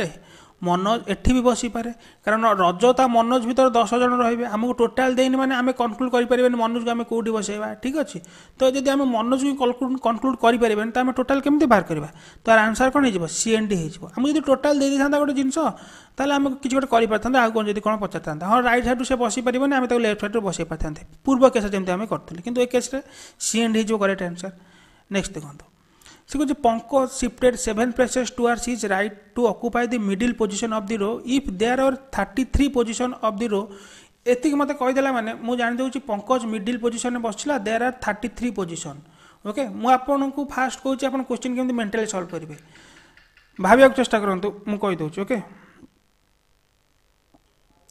মনোজ এটি বি বসিপারে কারণ রজ তা মনোজ ভিতরে দশ জন রহবে আমি টোটাল দেইনি মানে আমি কনক্লুড করে মনোজকে আমি কোটি বসাইবা ঠিক আছে তো যদি আমি মনোজকে কনক্লুড করে তো আমি টোটাল কেমি বাহার করা তার আনসার কোণ হয়ে সি এন ডি হয়ে আমি যদি টোটাল দিয়ে থাকে গোটে জিনিস তাহলে আমি কিছু গোটে করে পারিথান্তে আগে যদি কোণ পচার থাকে হ্যাঁ রাইট সাইড্রু সে বসি পারিবনি আমি তাকে লেফট সাইড্রু বসাই পারিথান্তে পূর্ব কেস যেমন আমি করলে কিন্তু এ কেস্রে সি এন ডি হয়ে করেক্ট আনসার নেক্সট দেখুন So because Ponko shifted 7 places towards his right to occupy the middle position of the row, if there are 33 position of the row, ଏତିକି ମୋତେ କହିଦେଲା ମାନେ ମୁଁ ଜାଣିଦେଉଛି ପଙ୍କଜ ମିଡ଼ିଲ୍ ପୋଜିସନ୍ରେ ବସିଲା there are thirty three position okay ମୁଁ ଆପଣଙ୍କୁ ଫାଷ୍ଟ କହୁଛି ଆପଣ କ୍ୱେଶ୍ଚିନ୍ କେମିତି ମେଣ୍ଟାଲି ସଲ୍ଭ କରିବେ ଭାବିବାକୁ ଚେଷ୍ଟା କରନ୍ତୁ ମୁଁ କହିଦେଉଛି ଓକେ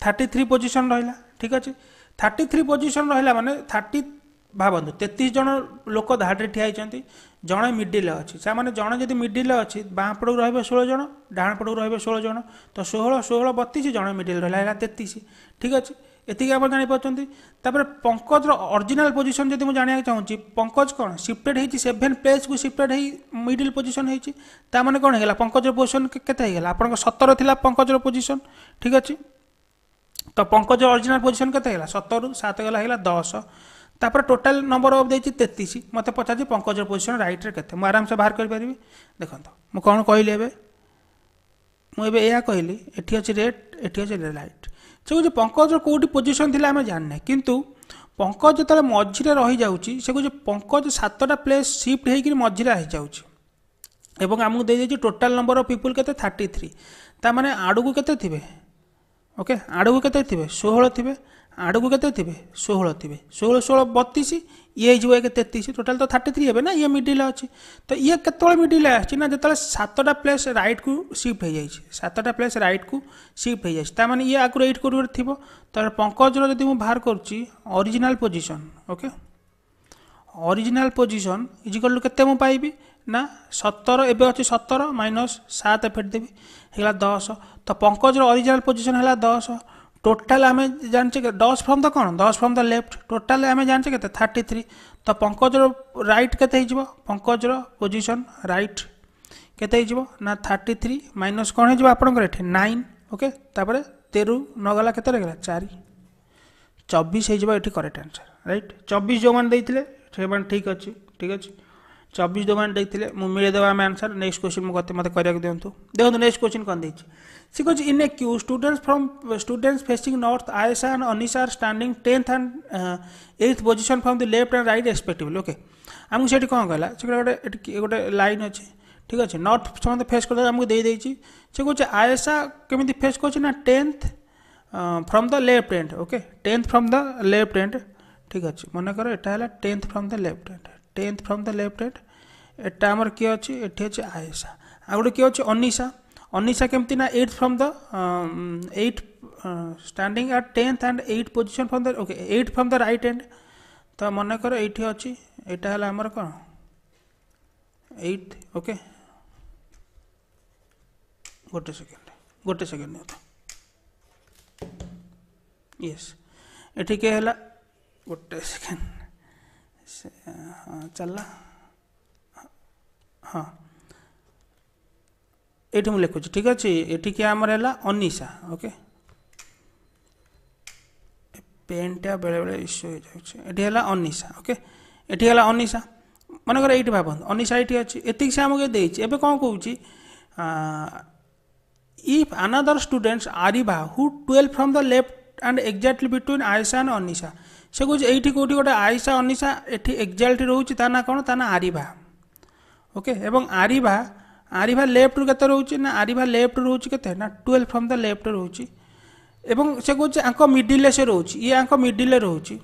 ଥାର୍ଟି ଥ୍ରୀ ପୋଜିସନ୍ ରହିଲା ଠିକ୍ ଅଛି ଥାର୍ଟି ଥ୍ରୀ ପୋଜିସନ୍ ରହିଲା ମାନେ ଥାର୍ଟି ଭାବନ୍ତୁ ତେତିଶ ଜଣ ଲୋକ ଧାଡ଼ିରେ ଠିଆ ହୋଇଛନ୍ତି ଜଣେ ମିଡ଼ିଲ ଅଛି ସେମାନେ ଜଣେ ଯଦି ମିଡ଼ିଲ ଅଛି ବାଁ ପଟକୁ ରହିବେ ଷୋହଳ ଜଣ ଡାହାଣ ପଟକୁ ରହିବେ ଷୋହଳ ଜଣ ତ ଷୋହଳ ଷୋହଳ ବତିଶ ଜଣେ ମିଡ଼ିଲ ରହିଲା ହେଲା ତେତିଶ ଠିକ୍ ଅଛି ଏତିକି ଆପଣ ଜାଣିପାରୁଛନ୍ତି ତାପରେ ପଙ୍କଜର ଅରିଜିନାଲ ପୋଜିସନ୍ ଯଦି ମୁଁ ଜାଣିବାକୁ ଚାହୁଁଛି ପଙ୍କଜ କ'ଣ ସିଫ୍ଟେଡ଼ ହେଇଛି ସେଭେନ୍ ପ୍ଲେସ୍କୁ ସିଫ୍ଟେଡ଼ ହେଇ ମିଡ଼ିଲ ପୋଜିସନ୍ ହେଇଛି ତା ମାନେ କ'ଣ ହେଇଗଲା ପଙ୍କଜର ପୋଜିସନ୍ କେତେ ହେଇଗଲା ଆପଣଙ୍କ ସତର ଥିଲା ପଙ୍କଜର ପୋଜିସନ୍ ଠିକ୍ ଅଛି ତ ପଙ୍କଜ ଅରିଜିନାଲ ପୋଜିସନ୍ କେତେ ହେଇଗଲା ସତରରୁ ସାତ ଗଲା ହେଇଗଲା ଦଶ ତାପରେ ଟୋଟାଲ ନମ୍ବର ଦେଇଛି ତେତିଶ ମୋତେ ପଚାରୁଛି ପଙ୍କଜର ପୋଜିସନ୍ ରାଇଟ୍ରେ କେତେ ମୁଁ ଆରାମସେ ବାହାର କରିପାରିବି ଦେଖନ୍ତୁ ମୁଁ କ'ଣ କହିଲି ଏବେ ମୁଁ ଏବେ ଏହା କହିଲି ଏଠି ଅଛି ରେଟ୍ ଏଠି ଅଛି ରାଇଟ୍ ସେ କହୁଛି ପଙ୍କଜର କେଉଁଠି ପୋଜିସନ୍ ଥିଲା ଆମେ ଜାଣିନେ କିନ୍ତୁ ପଙ୍କଜ ଯେତେବେଳେ ମଝିରେ ରହିଯାଉଛି ସେ କହୁଛି ପଙ୍କଜ ସାତଟା ପ୍ଲେସ୍ ସିଫ୍ଟ ହେଇକିରି ମଝିରେ ରହିଯାଉଛି ଏବଂ ଆମକୁ ଦେଇଦେଇଛି ଟୋଟାଲ ନମ୍ବର ଅଫ୍ ପିପୁଲ୍ କେତେ ଥାର୍ଟି ଥ୍ରୀ ତା ମାନେ ଆଡ଼କୁ କେତେ ଥିବେ ଓକେ ଆଡ଼କୁ କେତେ ଥିବେ ଷୋହଳ ଥିବେ ଆଡ଼କୁ କେତେ ଥିବେ ଷୋହଳ ଥିବେ ଷୋହଳ ଷୋହଳ ବତିଶ ଇଏ ହେଇଯିବ ଏକ ତେତିଶ ଟୋଟାଲ୍ ତ ଥାର୍ଟି ଥ୍ରୀ ହେବେ ନା ଇଏ ମିଡ଼ିଲ୍ ଅଛି ତ ଇଏ କେତେବେଳେ ମିଡ଼ିଲ୍ ଆସିଛି ନା ଯେତେବେଳେ ସାତଟା ପ୍ଲେସ୍ ରାଇଟ୍କୁ ସିଫ୍ଟ ହେଇଯାଇଛି ସାତଟା ପ୍ଲେସ୍ ରାଇଟ୍କୁ ସିଫ୍ଟ ହେଇଯାଇଛି ତା ମାନେ ଇଏ ଆଗରୁ ଏଇଟ୍ କରିବାର ଥିବ ତା'ପରେ ପଙ୍କଜର ଯଦି ମୁଁ ବାହାର କରୁଛି original position okay original position ଇଜିକଲ୍ରୁ କେତେ ମୁଁ ପାଇବି ନା ସତର ଏବେ ଅଛି ସତର ମାଇନସ୍ ସାତ ଫେରିଦେବି ହେଇଗଲା ଦଶ ତ ପଙ୍କଜର ଅରିଜିନାଲ୍ ପୋଜିସନ୍ ହେଲା ଦଶ ଟୋଟାଲ ଆମେ ଜାଣିଛେ କେତେ ଡସ୍ ଫ୍ରମ୍ ଦ କ'ଣ ଡସ୍ ଫ୍ରମ୍ ଦ ଲେଫ୍ଟ ଟୋଟାଲ ଆମେ ଜାଣିଛେ କେତେ ଥାର୍ଟି ଥ୍ରୀ ତ ପଙ୍କଜର ରାଇଟ୍ କେତେ ହେଇଯିବ ପଙ୍କଜର ପୋଜିସନ୍ ରାଇଟ୍ କେତେ ହେଇଯିବ ନା ଥାର୍ଟି ଥ୍ରୀ ମାଇନସ୍ କ'ଣ ହେଇଯିବ ଆପଣଙ୍କର ଏଠି ନାଇନ୍ ଓକେ ତାପରେ ତେରୁ ନଗଲା କେତେ ରହିଗଲା ଚାରି ଚବିଶ ହେଇଯିବ ଏଠି କରେକ୍ଟ ଆନ୍ସର୍ ରାଇଟ୍ ଚବିଶ ଯେଉଁମାନେ ଦେଇଥିଲେ ସେମାନେ ଠିକ୍ ଅଛି ଠିକ୍ ଅଛି চব্বিশ দোকান দেখলে মু মিলাইদেবা আমি আনসার নেক্সট কোশ্চিন মু গতি মতো করা দিও দেখুন নেক্সট কোশ্চিন কম দিয়েছি সে কোচ in a queue students from students facing north Ayesha and Anisa are standing tenth and eighth position from the left and right respectively okay আমি সেটি কম কলা সেটা গোটে গোটে লাইন আছে ঠিক আছে নর্থ সমস্ত ফেস করে আমি দিয়েছি সে কোচ আয়েসা কেমি ফেস করছে না tenth from the left hand okay tenth from the left hand ঠিক আছে মনে করো এটা হল tenth from the left hand tenth from the left hand ଏଟା ଆମର କିଏ ଅଛି ଏଠି ଅଛି ଆଏସା ଆଉ ଗୋଟେ କିଏ ଅଛି ଅନିଶା ଅନିଶା କେମିତି ନା eight from the eight standing at tenth and eight position from the okay eight from the right end ତ ମନେକର ଏଇଠି ଅଛି ଏଇଟା ହେଲା ଆମର କ'ଣ ଏଇଟ୍ ଓକେ ଗୋଟେ ସେକେଣ୍ଡ ଗୋଟେ ସେକେଣ୍ଡ ନିଅନ୍ତୁ ୟେସ୍ ଏଠି କିଏ ହେଲା ଗୋଟେ ସେକେଣ୍ଡ ଚାଲିଲା ହଁ ଏଇଠି ମୁଁ ଲେଖୁଛି ଠିକ୍ ଅଛି ଏଠିକି ଆମର ହେଲା ଅନିଶା ଓକେ ପେନ୍ଟା ବେଳେବେଳେ ଇସ୍ୟୁ ହୋଇଯାଉଛି ଏଠି ହେଲା ଅନିଶା ଓକେ ଏଠି ହେଲା ଅନିଶା ମନେକର ଏଇଠି ଭାବନ୍ତୁ ଅନିଶା ଏଇଠି ଅଛି ଏତିକି ସେ ଆମକୁ ଦେଇଛି ଏବେ କ'ଣ କହୁଛି if another students Ariba who 12 from the left and exactly between Aisha and Anisha সে কହୁছে এইটি কোটি গোটে আয়সা অনিশা এটি এক্সাল্ট রয়েছে তা না কোণ তা না আরিবা ওকে এবং আরিভা আরিভা লেফ্টରୁ କେତେ ରହୁଛି ନା ଆରିଭା ଲେଫ୍ଟ ରହୁଛି କେତେ ନା ଟୁଏଲ୍ଭ ଫ୍ରମ୍ ଦ ଲେଫ୍ଟ ରହୁଛି ଏବଂ ସେ କହୁଛି ଆଙ୍କ ମିଡ଼ିଲେ ସେ ରହୁଛି ଇଏ ଆଙ୍କ ମିଡ଼ିଲେ ରହୁଛି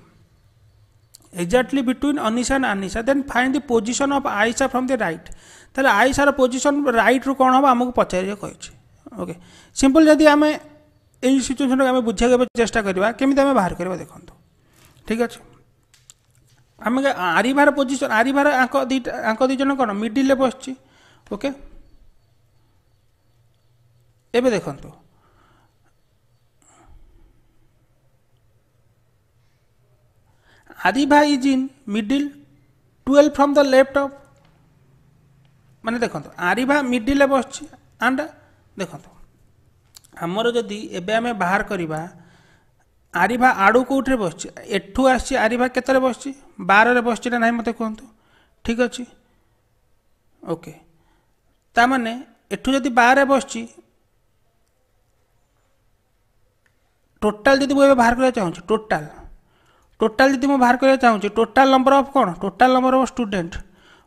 exactly between Anisha and Anisha then find the position of Ayesha from the right ତାହେଲେ ଆଇସାର ପୋଜିସନ୍ ରାଇଟ୍ରୁ କ'ଣ ହେବ ଆମକୁ ପଚାରିବାକୁ କହିଛି ଓକେ ସିମ୍ପଲ୍ ଯଦି ଆମେ ଏଇ ସିଚୁଏସନ୍ଟାକୁ ଆମେ ବୁଝିବାକୁ ଚେଷ୍ଟା କରିବା କେମିତି ଆମେ ବାହାର କରିବା ଦେଖନ୍ତୁ ଠିକ୍ ଅଛି ଆମେ আরিভার ପୋଜିସନ୍ আরিভার ଆଙ୍କ ଦୁଇଟା ଆଙ୍କ ଦୁଇ ଜଣ କ'ଣ ମିଡ଼ିଲରେ ବସିଛି ଓକେ ଏବେ ଦେଖନ୍ତୁ Ariba is in middle twelve from the left মানে দেখুন আরিভা মিডিলে বসছি আন্ড দেখুন আমার যদি এবে আমি বাহার করিবা আরিভা ଆଡ଼ୁ କେଉଁଠିରେ ବସିଛି ଏଠୁ ଆସିଛି ଆରିଭା କେତେରେ ବସିଛି ବାରରେ ବସିଛି ନା ନାହିଁ ମୋତେ କୁହନ୍ତୁ ଠିକ୍ ଅଛି ଓକେ ତାମାନେ ଏଠୁ ଯଦି ବାରରେ ବସିଛି ଟୋଟାଲ ଯଦି ମୁଁ ଏବେ ବାହାର କରିବାକୁ ଚାହୁଁଛି ଟୋଟାଲ ଟୋଟାଲ ଯଦି ମୁଁ ବାହାର କରିବାକୁ ଚାହୁଁଛି ଟୋଟାଲ ନମ୍ବର ଅଫ୍ କ'ଣ ଟୋଟାଲ ନମ୍ବର ଅଫ୍ ଷ୍ଟୁଡେଣ୍ଟ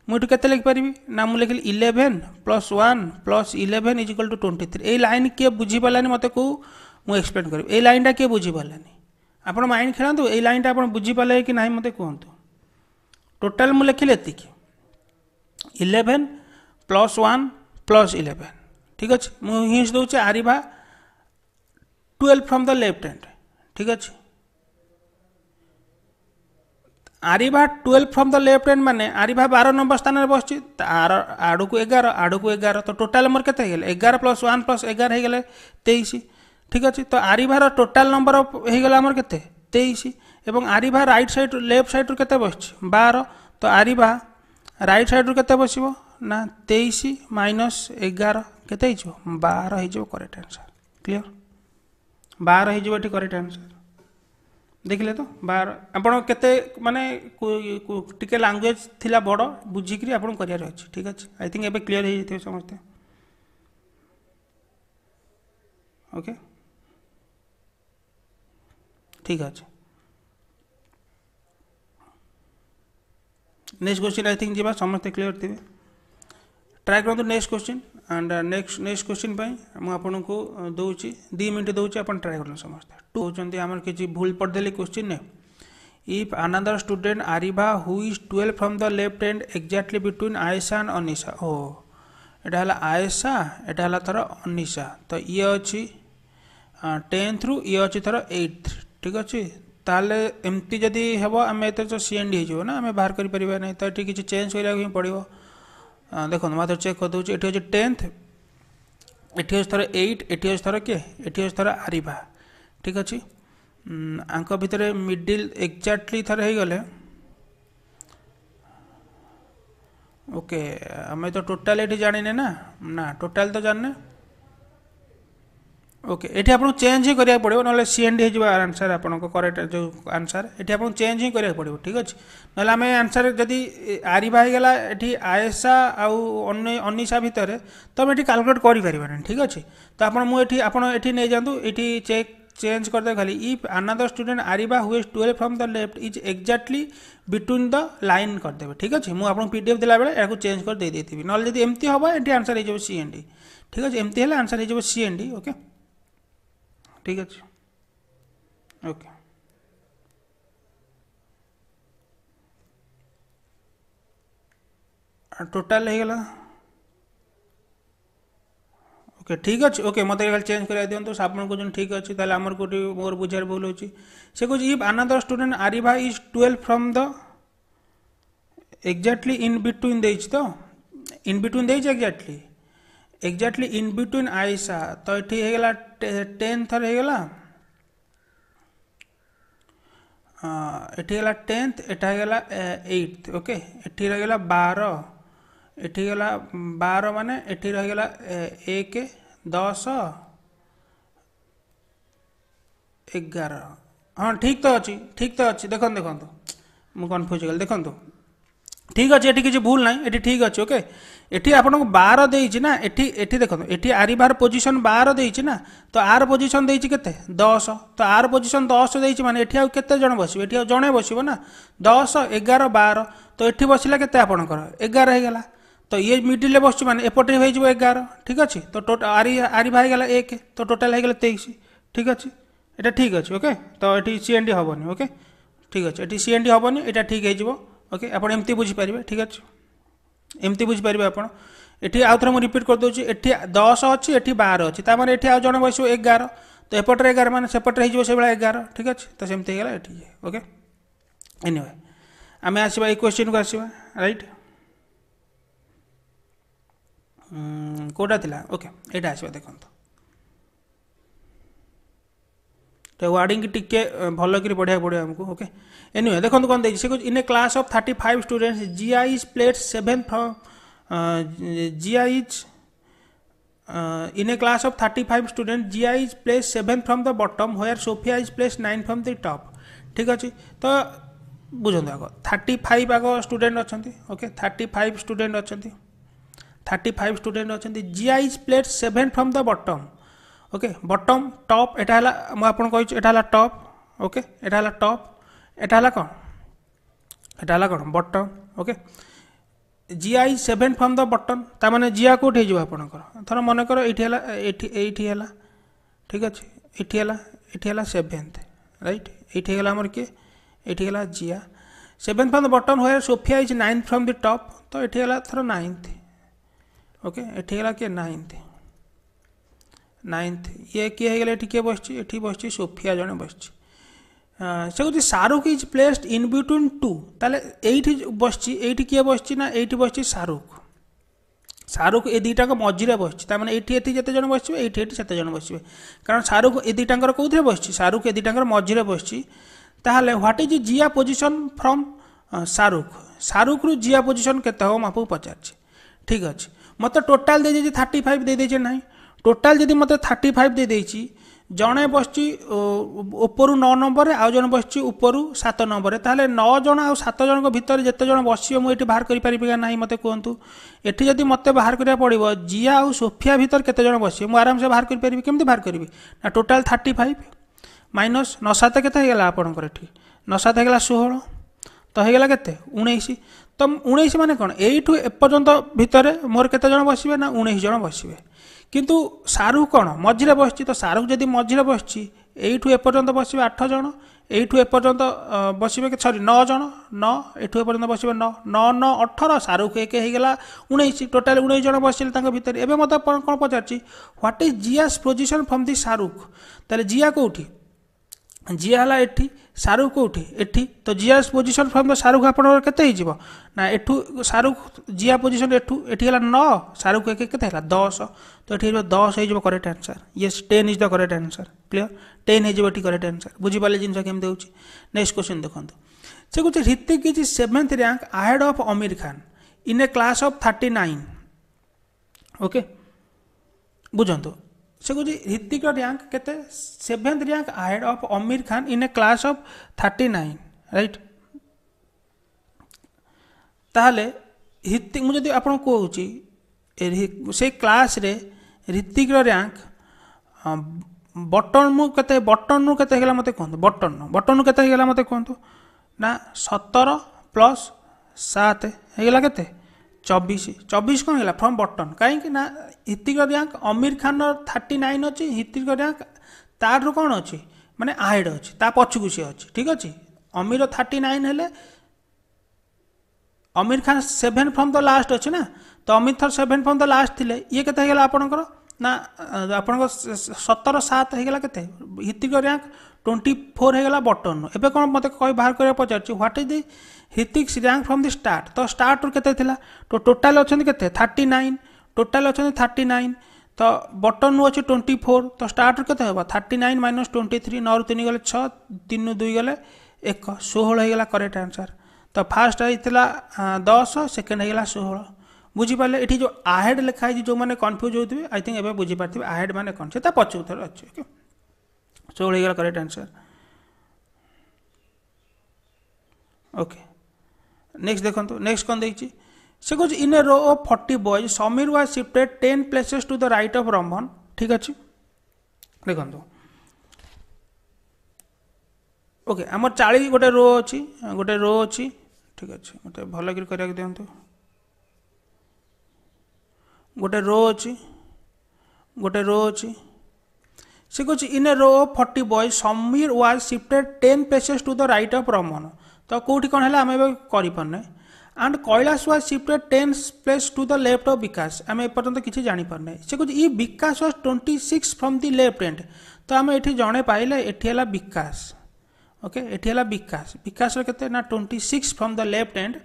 ମୁଁ ଏଠୁ କେତେ ଲେଖିପାରିବି ନା ମୁଁ ଲେଖିଲି eleven plus one plus eleven is equal to twenty three ଏଇ ଲାଇନ୍ କିଏ ବୁଝିପାରିଲାନି ମୋତେ କେଉଁ ମୁଁ ଏକ୍ସପ୍ଲେନ୍ କରିବି ଏଇ ଲାଇନ୍ଟା କିଏ ବୁଝିପାରିଲାନି ଆପଣ ମାଇଣ୍ଡ ଖେଳନ୍ତୁ ଏଇ ଲାଇନ୍ଟା ଆପଣ ବୁଝିପାରିଲେ କି ନାହିଁ ମୋତେ କୁହନ୍ତୁ ଟୋଟାଲ୍ ମୁଁ ଲେଖିଲି ଏତିକି eleven plus one plus eleven ଠିକ୍ ଅଛି ମୁଁ ହିଣ୍ଟସ୍ ଦେଉଛି Ariba twelve from the left hand ଠିକ୍ ଅଛି Ariba twelve from the left hand ମାନେ ଆରିଭା ବାର ନମ୍ବର ସ୍ଥାନରେ ବସିଛି আর আড়কু এগার আড়কু এগার তো টোটাল মোর কেতে হয়ে গেলে এগার প্লস ওয়ান প্লস এগার হয়ে ঠিক আছে তো আরিভার টোটাল নম্বর হয়ে গেল আমার কেতে তেইশ এবং আরিভা রাইট সাইড লেফট সাইড্রু কেতে বসছে বার তো আরিভা রাইট সাইড্রু কেতে বসব না তেইশ মাইনস এগার কেতে হয়েছে বার হয়ে করেক্ট আনসার ক্লিয়ার বার হয়ে এটি করেক্ট আনসার দেখলে তো বার আপনার কেতে মানে টিকে ল্যাঙ্গুয়েজ লা বড় বুঝিকি আপনার করার আছে ঠিক আছে আই থিঙ্ক এবার ক্লিয়ার হয়ে যাই সমস্ত ওকে ঠিক আছে next question i think jiba samaste clear thibe try karantu next question and uh, next next question pai mu apanku douchi 2 minute douchi apan try karun samaste two hojanti amar kichi bhul pad deli question ne if another student ariba who is 12 from the left hand exactly between aisha and anisha oh এটা হল আয়েসা এটা হল তার অনিশা তো ইয়ে অছি টেন্থ রু ইয়ে অছি তার এইট ठीक अच्छे ताले एमती जदि हे आम ए सी एन डी होना आम बाहर करें तो ये किसी चेंज कर पड़ो देखो मत चेक करदे ये हूँ टेन्थ एटी हूँ थर एट एटी अच्छे थर किए एटी थर आरिभा ठीक अच्छे आंक भितर मिडिल एक्जाक्टली थर हो गले ओके आम तो टोटाल ये जानने ना ना टोटाल तो जानने ओके ये आपको चेंज ही करा पड़ो ना सी एंड हो आंसर आपंक करेक्ट जो आंसर ये आपको चेंज ही करा पड़ो ठीक अच्छे ना आम आंसर जदि आरिवा होगा ये आयसा आनिशा भितर तो आम ये कालकुलेट कर ठीक अच्छे तो आपड़ी आपड़ी नहीं जातु ये चेक चेंज करदे खाली if another student Ariba who twelve from the left is exactly between the line करदे ठीक अच्छे मुझे आपको पी डीएफ देला बेले या चेंज कर दे देवी ना जब एमती हम ये आंसर हो सी एंड ठीक अच्छे एमती है आंसर हो सी एंड ओके ঠিক আছে ওকে টোটাল হয়েগলা ওকে ঠিক আছে ওকে মতো এখানে চেঞ্জ করে দিও আপনার কোথাও ঠিক আছে তাহলে আমার কোটি মোর বুঝার ভুল হচ্ছে সে কোচ if another student Ariba is twelve from the exactly in between দিয়েছি তো ইন বিটুইন দিয়েছি exactly exactly in between Ayesha तो ये होगा टेन थर होगा एटीगला टेन्थ एटागला एट्थ ओके एटी रहीगला बार एटीगला बार मान एटी रहीगला एक दस एगार हाँ ठीक तो अच्छी ठीक तो अच्छी देख देख मुझ कनफ्यूज हो गल देख ठीक अच्छे ये किसी भूल ना ये ठीक अच्छे ओके okay? এটি আপনার বার দিয়েছি না এটি এটি দেখুন এটি আরি বার পজিশন বার দিয়েছি না তো আর পজিশন দিয়েছি কেতে দশ তো আর পজিশন দশ দিয়েছি মানে এটি আউ কেতে জন বসবে এটি আউ জনে বসব না দশ এগার বার তো এটি বসলে কেতে আপনার এগার হয়ে গেল তো ইয়ে মিডিলে বসছি মানে এপটে হয়ে যাব এগার ঠিক আছে তো টোটাল আরি আরি হয়ে গেল এক তো টোটাল হয়ে গেল তেইশ ঠিক আছে এটা ঠিক আছে ওকে তো এটি সিএনডি হবনি ওকে ঠিক আছে এটি সিএনডি হবনি এটা ঠিক হয়ে যাব ওকে আপনার এমতি বুঝিপারে ঠিক আছে एमती बुझीपरि आप एटी आउ थे रिपीट करदे ये दस अच्छी एटी बार अच्छी मैंने ये आज जन बस एगार तो एपटे एगार मैंने सेपटे हो एगार ठीक अच्छे तो सेमती है एटी ओके एनिवे आम आसवा येश्चिन को आसवा रईट कौटा थी ओके ये आसवा देखता ତ ୱାର୍ଡ଼ିଂ ଟିକେ ଭଲକିରି ପଢ଼ିବାକୁ ପଡ଼ିବ ଆମକୁ ଓକେ ଏନିୱେ ଦେଖନ୍ତୁ କ'ଣ ଦେଇଛି ସେ କହୁଛି in a class of thirty five students Jiya is placed seven from Jiya is in a class of 35 students gia is placed 7 from the bottom where sophia is placed 9 from the top ঠিক আছে তো বুঝন্তু আগ 35 আগ স্টুডেন্ট অছন্তি ওকে 35 স্টুডেন্ট অছন্তি 35 স্টুডেন্ট অছন্তি gia is placed 7 from the bottom okay bottom top এটা হল মু আপনার কইছি এটা হল টপ ওকে এটা হল টপ এটা হল কোণ এটা হল কোণ bottom okay Jiya seven from the bottom তার মানে জিয়া কোটি হয়ে যাব আপনার ধর মনে কর এইটি হল এইটি এইটি হল ঠিক আছে এইটি হল এইটি হল সেভেন্থ রাইট এইটি হল আমার কি এইটি হল Jiya seven from the bottom হয়ে Sophia is ninth from the top তো এটি হল ধর নাইন্থ ওকে এটি হল কি নাইন্থ ନାଇନ୍ଥ ଇଏ କିଏ ହେଇଗଲେ ଏଠି କିଏ ବସିଛି ଏଠି ବସିଛି ସୋଫିଆ ଜଣେ ବସିଛି ସେ କହୁଛି Shahrukh is placed in between two ତାହେଲେ ଏଇଠି ବସିଛି ଏଇଠି କିଏ ବସିଛି ନା ଏଇଠି ବସିଛି ଶାହରୁଖ ଶାହରୁଖ ଏ ଦୁଇଟାଙ୍କ ମଝିରେ ବସିଛି ତାମାନେ ଏଇଠି ଏଠି ଯେତେ ଜଣ ବସିବେ ଏଇଠି ଏଠି ସେତେ ଜଣ ବସିବେ କାରଣ ଶାହରୁଖ ଏ ଦୁଇଟାଙ୍କର କେଉଁଥିରେ ବସିଛି ଶାହରୁଖ ଏ ଦୁଇଟାଙ୍କର ମଝିରେ ବସିଛି ତାହେଲେ what is Jiya position from Shahrukh ଶାହରୁଖରୁ ଜିଆ ପୋଜିସନ୍ କେତେ ହେବ ମୁଁ ଆପଣଙ୍କୁ ପଚାରିଛି ଠିକ୍ ଅଛି ମୋତେ ଟୋଟାଲ୍ ଦେଇଦେଇଛି ଥାର୍ଟି ଫାଇଭ୍ ଦେଇଦେଇଛି ନାହିଁ ଟୋଟାଲ୍ ଯଦି ମୋତେ ଥାର୍ଟି ଫାଇଭ୍ ଦେଇଦେଇଛି ଜଣେ ବସିଛି ଉପରୁ ନଅ ନମ୍ବରରେ ଆଉ ଜଣେ ବସିଛି ଉପରୁ ସାତ ନମ୍ବରରେ ତାହେଲେ ନଅ ଜଣ ଆଉ ସାତ ଜଣଙ୍କ ଭିତରେ ଯେତେ ଜଣ ବସିବ ମୁଁ ଏଠି ବାହାର କରିପାରିବି କି ନାହିଁ ମୋତେ କୁହନ୍ତୁ ଏଠି ଯଦି ମୋତେ ବାହାର କରିବାକୁ ପଡ଼ିବ ଜିଆ ଆଉ ସୋଫିଆ ଭିତରେ କେତେ ଜଣ ବସିବେ ମୁଁ ଆରାମସେ ବାହାର କରିପାରିବି କେମିତି ବାହାର କରିବି ନା ଟୋଟାଲ୍ ଥାର୍ଟି ଫାଇଭ୍ ମାଇନସ୍ ନଅ ସାତ କେତେ ହେଇଗଲା ଆପଣଙ୍କର ଏଠି ନଅ ହେଇଗଲା ଷୋହଳ ତ ହେଇଗଲା କେତେ ଉଣେଇଶ ତ ଉଣେଇଶ ମାନେ କ'ଣ ଏଇଠୁ ଏପର୍ଯ୍ୟନ୍ତ ଭିତରେ ମୋର କେତେ ଜଣ ବସିବେ ନା ଉଣେଇଶ ଜଣ ବସିବେ କିନ୍ତୁ ଶାହରୁଖ କ'ଣ ମଝିରେ ବସିଛି ତ ଶାହରୁଖ ଯଦି ମଝିରେ ବସିଛି ଏଇଠୁ ଏପର୍ଯ୍ୟନ୍ତ ବସିବେ ଆଠ ଜଣ ଏଇଠୁ ଏପର୍ଯ୍ୟନ୍ତ ବସିବେ କି ସରି ନଅ ଜଣ ନଅ ଏଠୁ ଏପର୍ଯ୍ୟନ୍ତ ବସିବେ ନଅ ନଅ ନଅ ଅଠର ଶାହରୁଖ ଏକ ହେଇଗଲା ଉଣେଇଶ ଟୋଟାଲ ଉଣେଇଶ ଜଣ ବସିଲେ ତାଙ୍କ ଭିତରେ ଏବେ ମୋତେ କ'ଣ ପଚାରିଛି what is Jiya's position from the Shahrukh ତାହେଲେ ଜିଆ କେଉଁଠି ଜିଆ ହେଲା ଏଠି ସାରୁ କେଉଁଠି ଏଠି ତ ଜିଆ ପୋଜିସନ୍ ଫ୍ରମ୍ ଦ ଶାରୁଖ ଆପଣଙ୍କର କେତେ ହେଇଯିବ ନା ଏଠୁ ଶାରୁଖ ଜିଆ ପୋଜିସନ୍ ଏଠୁ ଏଠି ହେଲା ନଅ ଶାରୁଖ ଏକ କେତେ ହେଲା ଦଶ ତ ଏଠି ହେଇଯିବ ଦଶ ହେଇଯିବ correct answer yes ten is the correct answer clear ten ହେଇଯିବ ଏଠି କରେକ୍ଟ ଆନ୍ସର୍ ବୁଝିପାରିଲେ ଜିନିଷ କେମିତି ହେଉଛି ନେକ୍ସଟ କ୍ୱେଶ୍ଚନ୍ ଦେଖନ୍ତୁ ସେ କହୁଛି Hrithik is seventh rank ahead of Aamir Khan in a class of thirty nine okay ବୁଝନ୍ତୁ Shikuji, Hitik's rank kete seventh rank ahead of Amir Khan in a class of 39, right? তাহলে ହିତିକ ମୁଁ ଯଦି ଆପଣଙ୍କୁ କହୁଛି ସେ କ୍ଲାସ୍ରେ ରିତିକର ର୍ୟାଙ୍କ ବଟନ୍ରୁ କେତେ ବଟନ୍ରୁ କେତେ ହେଇଗଲା ମୋତେ କୁହନ୍ତୁ ବଟନ୍ରୁ ବଟନ୍ରୁ କେତେ ହେଇଗଲା ମୋତେ କୁହନ୍ତୁ ନା ସତର ପ୍ଲସ୍ ସାତ ହେଇଗଲା କେତେ ଚବିଶ ଚବିଶ କ'ଣ ହେଲା ଫ୍ରମ୍ ବଟନ୍ କାହିଁକି ନା ହିତ୍ତିକ ର୍ୟାଙ୍କ ଅମିର ଖାନର ଥାର୍ଟି ନାଇନ୍ ଅଛି ହିତ୍ତିକ ର୍ୟାଙ୍କ ତାରରୁ କ'ଣ ଅଛି ମାନେ ଆହେଡ଼ ଅଛି ତା ପଛକୁ ସିଏ ଅଛି ଠିକ୍ ଅଛି ଅମିର ଥାର୍ଟି ନାଇନ୍ ହେଲେ Aamir Khan seven from the last ଅଛି ନା ତ Aamir Khan seven from the last ଥିଲେ ଇଏ କେତେ ହେଇଗଲା ଆପଣଙ୍କର ନା ଆପଣଙ୍କ ସତର ସାତ ହେଇଗଲା କେତେ ହିତ୍ତିକ ର୍ୟାଙ୍କ ଟ୍ୱେଣ୍ଟି ଫୋର୍ ହେଇଗଲା ବଟନ୍ ଏବେ କ'ଣ ମୋତେ କହି ବାହାର କରିବାକୁ ପଚାରୁଛି what is the Hrithik rank from the start ତ ଷ୍ଟାର୍ଟରୁ କେତେ ଥିଲା ତ ଟୋଟାଲ୍ ଅଛନ୍ତି କେତେ ଥାର୍ଟି ନାଇନ୍ ଟୋଟାଲ୍ ଅଛନ୍ତି ଥାର୍ଟି ନାଇନ୍ ତ ବଟନ୍ରୁ ଅଛି ଟ୍ୱେଣ୍ଟି ଫୋର୍ ତ ଷ୍ଟାର୍ଟରୁ କେତେ ହେବ thirty nine minus twenty three ନଅରୁ ତିନି ଗଲେ ଛଅ ତିନିରୁ ଦୁଇ ଗଲେ ଏକ ଷୋହଳ ହେଇଗଲା କରେକ୍ଟ ଆନ୍ସର୍ ତ ଫାର୍ଷ୍ଟ ହେଇଥିଲା ଦଶ ସେକେଣ୍ଡ ହେଇଗଲା ଷୋହଳ ବୁଝିପାରିଲେ ଏଠି ଯେଉଁ ଆହେଡ଼ ଲେଖା ହେଇଛି ଯେଉଁମାନେ କନଫ୍ୟୁଜ୍ ହେଉଥିବେ ଆଇ ଥିଙ୍କ ଏବେ ବୁଝିପାରିଥିବେ ଆହେଡ଼ ମାନେ କ'ଣ ସେ ତା ପଛକୁ ଅଛି ଓକେ ଷୋହଳ ହେଇଗଲା କରେକ୍ଟ ଆନ୍ସର୍ ଓକେ नेक्स्ट देखो नेक्स्ट कौन देखिए से कहे in a row of forty boys Sameer was shifted ten places to the right of Raman ठीक अच्छे देखो ओके आम चाली गोटे रो अच्छी गोटे रो अच्छी ঠিক আছে ମୋତେ ଭଲକିରି କରିବାକୁ ଦିଅନ୍ତୁ ଗୋଟେ ରୋ ଅଛି ଗୋଟେ ରୋ ଅଛି ସେ କହୁଛି in a row of forty boy Samir was shifted ten places to the right of Raman ତ କେଉଁଠି କ'ଣ ହେଲା ଆମେ ଏବେ କରିପାରୁନେ and Kailash was shifted tenth place to the left of Bikash ଆମେ ଏପର୍ଯ୍ୟନ୍ତ କିଛି ଜାଣିପାରୁନେ ସେ କହୁଛି ଇ Bikash was twenty six from the left end ତ ଆମେ ଏଠି ଜଣେ ପାଇଲେ ଏଠି ହେଲା ବିକାଶ ଓକେ ଏଠି ହେଲା ବିକାଶ ବିକାଶର କେତେ ନା twenty six from the left end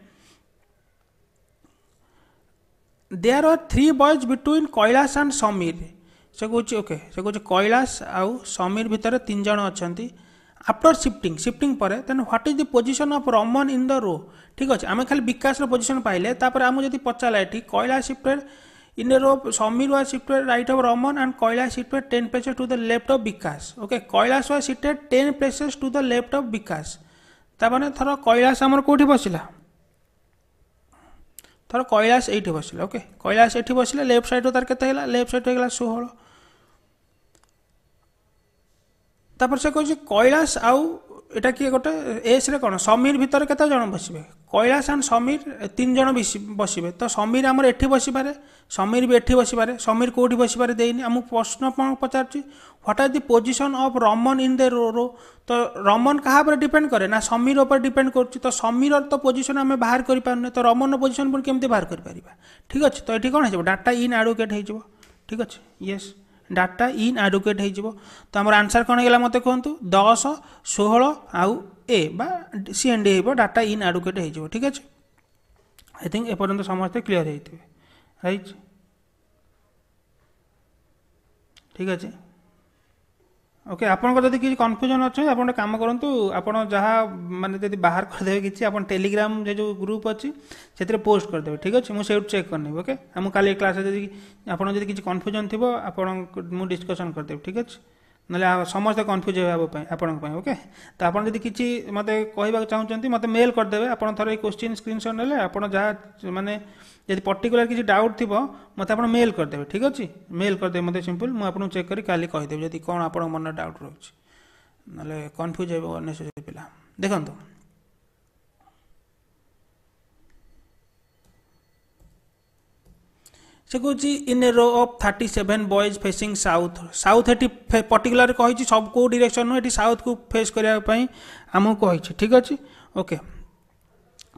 there are three boys between Kailash and Samir ସେ କହୁଛି ଓକେ ସେ କହୁଛି କୈଳାସ ଆଉ ସମୀର ଭିତରେ ତିନି ଜଣ ଅଛନ୍ତି আফটর সিফটিং সিফটিং পরে then what is the position of Raman in the row ঠিক আছে আমি খালি বিকাশর পজিশন পাইলে তারপরে আমি যদি পচারা এটি কয়লা shifted in the row Samir was shifted right of Raman and কয়লা shifted ten places to the left of Bikash okay Kailash was shifted ten places to the left of Bikash তার মানে ধর কৈলাস আমার কোটি বসিলা ধর কৈলাস এইটি বসিলা ওকে কৈলাস এটি বসিলা লেফট সাইড্রু তার কেতে হল লেফট সাইড হয়ে গেল ষোহল ତାପରେ ସେ କହିଛି କୈଳାସ ଆଉ ଏଇଟା କିଏ ଗୋଟେ ଏସ୍ରେ କ'ଣ ସମୀର ଭିତରେ କେତେ ଜଣ ବସିବେ କୈଳାସ ଆଣ୍ଡ ସମୀର ତିନି ଜଣ ବସିବେ ତ ସମୀର ଆମର ଏଠି ବସିପାରେ ସମୀର ବି ଏଠି ବସିପାରେ ସମୀର କେଉଁଠି ବସିପାରେ ଦେଇନି ଆମକୁ ପ୍ରଶ୍ନ କ'ଣ ପଚାରୁଛି what are the position of Raman in the row row ତ ରମନ୍ କାହା ଉପରେ ଡିପେଣ୍ଡ କରେ ନା ସମୀର ଉପରେ ଡିପେଣ୍ଡ କରୁଛି ତ ସମୀରର ତ ପୋଜିସନ୍ ଆମେ ବାହାର କରିପାରୁନେ ତ ରମନ୍ର ପୋଜିସନ୍ ପୁଣି କେମିତି ବାହାର କରିପାରିବା ଠିକ୍ ଅଛି ତ ଏଠି କ'ଣ ହେଇଯିବ ଡାଟା ଇନ୍ ଆଡ଼ଭୋକେଟ୍ ହେଇଯିବ ଠିକ୍ ଅଛି ୟେସ୍ ଡାଟା ଇନ୍ ଆଡ଼ୁକେଟ୍ ହୋଇଯିବ ତ ଆମର ଆନ୍ସର୍ କ'ଣ ହେଇଗଲା ମୋତେ କୁହନ୍ତୁ ଦଶ ଷୋହଳ ଆଉ ଏ ବା ସି ଏନ୍ ଡି ହେବ ଡାଟା ଇନ୍ ଆଡ଼ୁକେଟ୍ ହୋଇଯିବ ଠିକ୍ ଅଛି ଆଇ ଥିଙ୍କ ଏପର୍ଯ୍ୟନ୍ତ ସମସ୍ତେ କ୍ଲିଅର୍ ହେଇଥିବେ ରାଇଟ୍ ଠିକ୍ ଅଛି ওকে আপনার যদি কিছু কনফ্যুজন অনেক আপনার কাম করতু আপনার যা মানে যদি বাহার করেদেবে কিছু আপনার টেলিগ্রাম যে যে গ্রুপ অছি সেতরে পোস্ট করেদেবে ঠিক আছে মু সেইটু চেক করনেবি ওকে আমি কালি ক্লাসে যদি আপনার যদি কিছু কনফ্যুজন থিব আপনার মু ডিসকসন করেদেবি ঠিক আছে ନହେଲେ ସମସ୍ତେ କନଫ୍ୟୁଜ୍ ହେବେ ଆମ ପାଇଁ ଆପଣଙ୍କ ପାଇଁ ଓକେ ତ ଆପଣ ଯଦି କିଛି ମୋତେ କହିବାକୁ ଚାହୁଁଛନ୍ତି ମୋତେ ମେଲ୍ କରିଦେବେ ଆପଣ ଥରେ ଏଇ କୋଶ୍ଚିନ୍ ସ୍କ୍ରିନ୍ସଟ୍ ନେଲେ ଆପଣ ଯାହା ମାନେ ଯଦି ପର୍ଟିକୁଲାର କିଛି ଡାଉଟ୍ ଥିବ ମୋତେ ଆପଣ ମେଲ୍ କରିଦେବେ ଠିକ୍ ଅଛି ମେଲ୍ କରିଦେବେ ମୋତେ ସିମ୍ପଲ୍ ମୁଁ ଆପଣଙ୍କୁ ଚେକ୍ କରି କାଲି କହିଦେବି ଯଦି କ'ଣ ଆପଣଙ୍କ ମନରେ ଡାଉଟ୍ ରହୁଛି ନହେଲେ କନଫ୍ୟୁଜ୍ ହେବ ଅନେସେସରି ପିଲା ଦେଖନ୍ତୁ সে কହୁଛି in a row of thirty seven boys facing south south এটি পর্টিকুলার কী সব কেউ ডিরেকশন নু এটি সাউথ কু ফেস করা আমি কী ঠিক আছে ওকে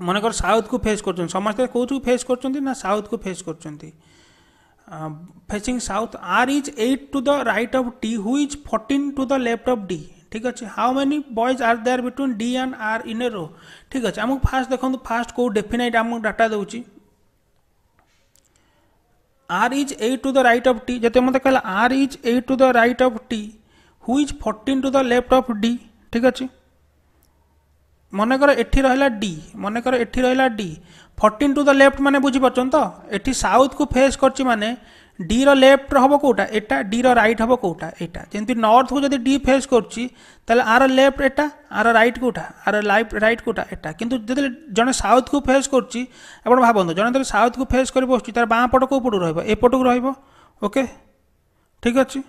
মনেকর সাউথ কু ফেস করছেন সমস্ত কেউ ফেস করছেন না সাউথ কু ফেস করছেন facing south R is eight to the right of D who's fourteen to the left of D ঠিক আছে how many boys are there between D and R in a row ঠিক আছে আমি ফার্স্ট দেখুন ফার্স্ট কেউ ডেফিনাইট আমি ডাটা দেଉଛି R is eight to the right of T যেহেতু আমাদের কহিলা r is 8 to the right of t who's 14 to the left of D ঠিক আছে মনে কর এটি রহিলা ডি মনে কর এটি রহিলা D fourteen to the left মানে বুঝিপারছেন তো এটি সাউথ কু ফেস করছি মানে ডির লেফ্ট হব কোটা এটা ডির রাইট হব কোটা এটা যেমনি নর্থ যদি ডি ফেস করছি তাহলে আর লেফ্ট এটা আর রাইট কোটা আর লাইফ রাইট কোটা এটা কিন্তু যদি জন সাউথ কু ফেস করছি আপনার ভাবুন জন যেত সাউথ কু ফেস করে বসছি তার বাঁ পট কেউ পটু রহব এপটকু রহব ওকে ঠিক আছে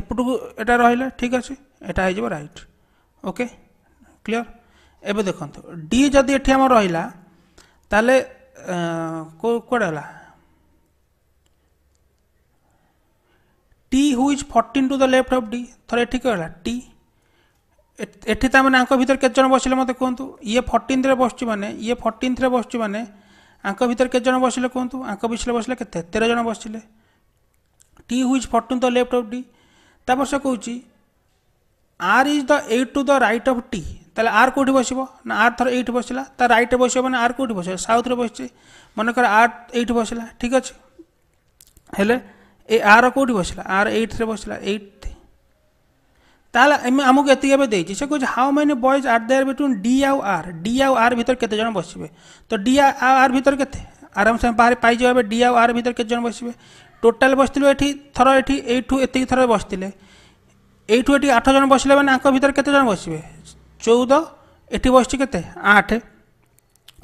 এপটকু এটা রহলে ঠিক আছে এটা হয়ে যাব রাইট ওকে ক্লিয়ার এবে দেখুন ডি যদি এটি আমার রহলা তাহলে কুয়াড়ে হলা T who's fourteen to the left of D থরে ঠিক হল টি এটি তার মানে আঙ্ক ভিতরে কেতজন বসলে মতো কুহতু ইয়ে ফর্টিন্থে বসছি মানে ইয়ে ফর্টিন্থে বসছি মানে আঙ্ক ভিতরে কেতজন বসলে কুহতু আঙ্ক পিছলে বসলে কেতে তেরো জন বসলে T who's fourteen the left of D তারপর সে কৌছি R is the eight to the right of T তাহলে আর কোটি বসব না আর থর এইট বসলা তার রাইটে বসব মানে আর কোটি বসবে সাউথরে বসছে মনে কর আর এইট বসলা ঠিক আছে হলে ଏ ଆର କେଉଁଠି ବସିଲା ଆର ଏଇଟ୍ରେ ବସିଲା ଏଇଟ୍ ତାହେଲେ ଆମେ ଆମକୁ ଏତିକି ଏବେ ଦେଇଛି ସେ କହୁଛି how many boys are there between D ଆଉ ଆର୍ ଡି ଆଉ ଆର୍ ଭିତରେ କେତେ ଜଣ ବସିବେ ତ ଡି ଆଉ ଆର୍ ଭିତରେ କେତେ ଆରାମସେ ବାହାରେ ପାଇଯିବ ଏବେ ଡି ଆଉ ଆର୍ ଭିତରେ କେତେ ଜଣ ବସିବେ ଟୋଟାଲ୍ ବସିଥିଲୁ ଏଠି ଥର ଏଠି ଏଇଠୁ ଏତିକି ଥର ବସିଥିଲେ ଏଇଠୁ ଏଠି ଆଠ ଜଣ ବସିଲେ ମାନେ ଆଙ୍କ ଭିତରେ କେତେ ଜଣ ବସିବେ ଚଉଦ ଏଠି ବସିଛି କେତେ ଆଠ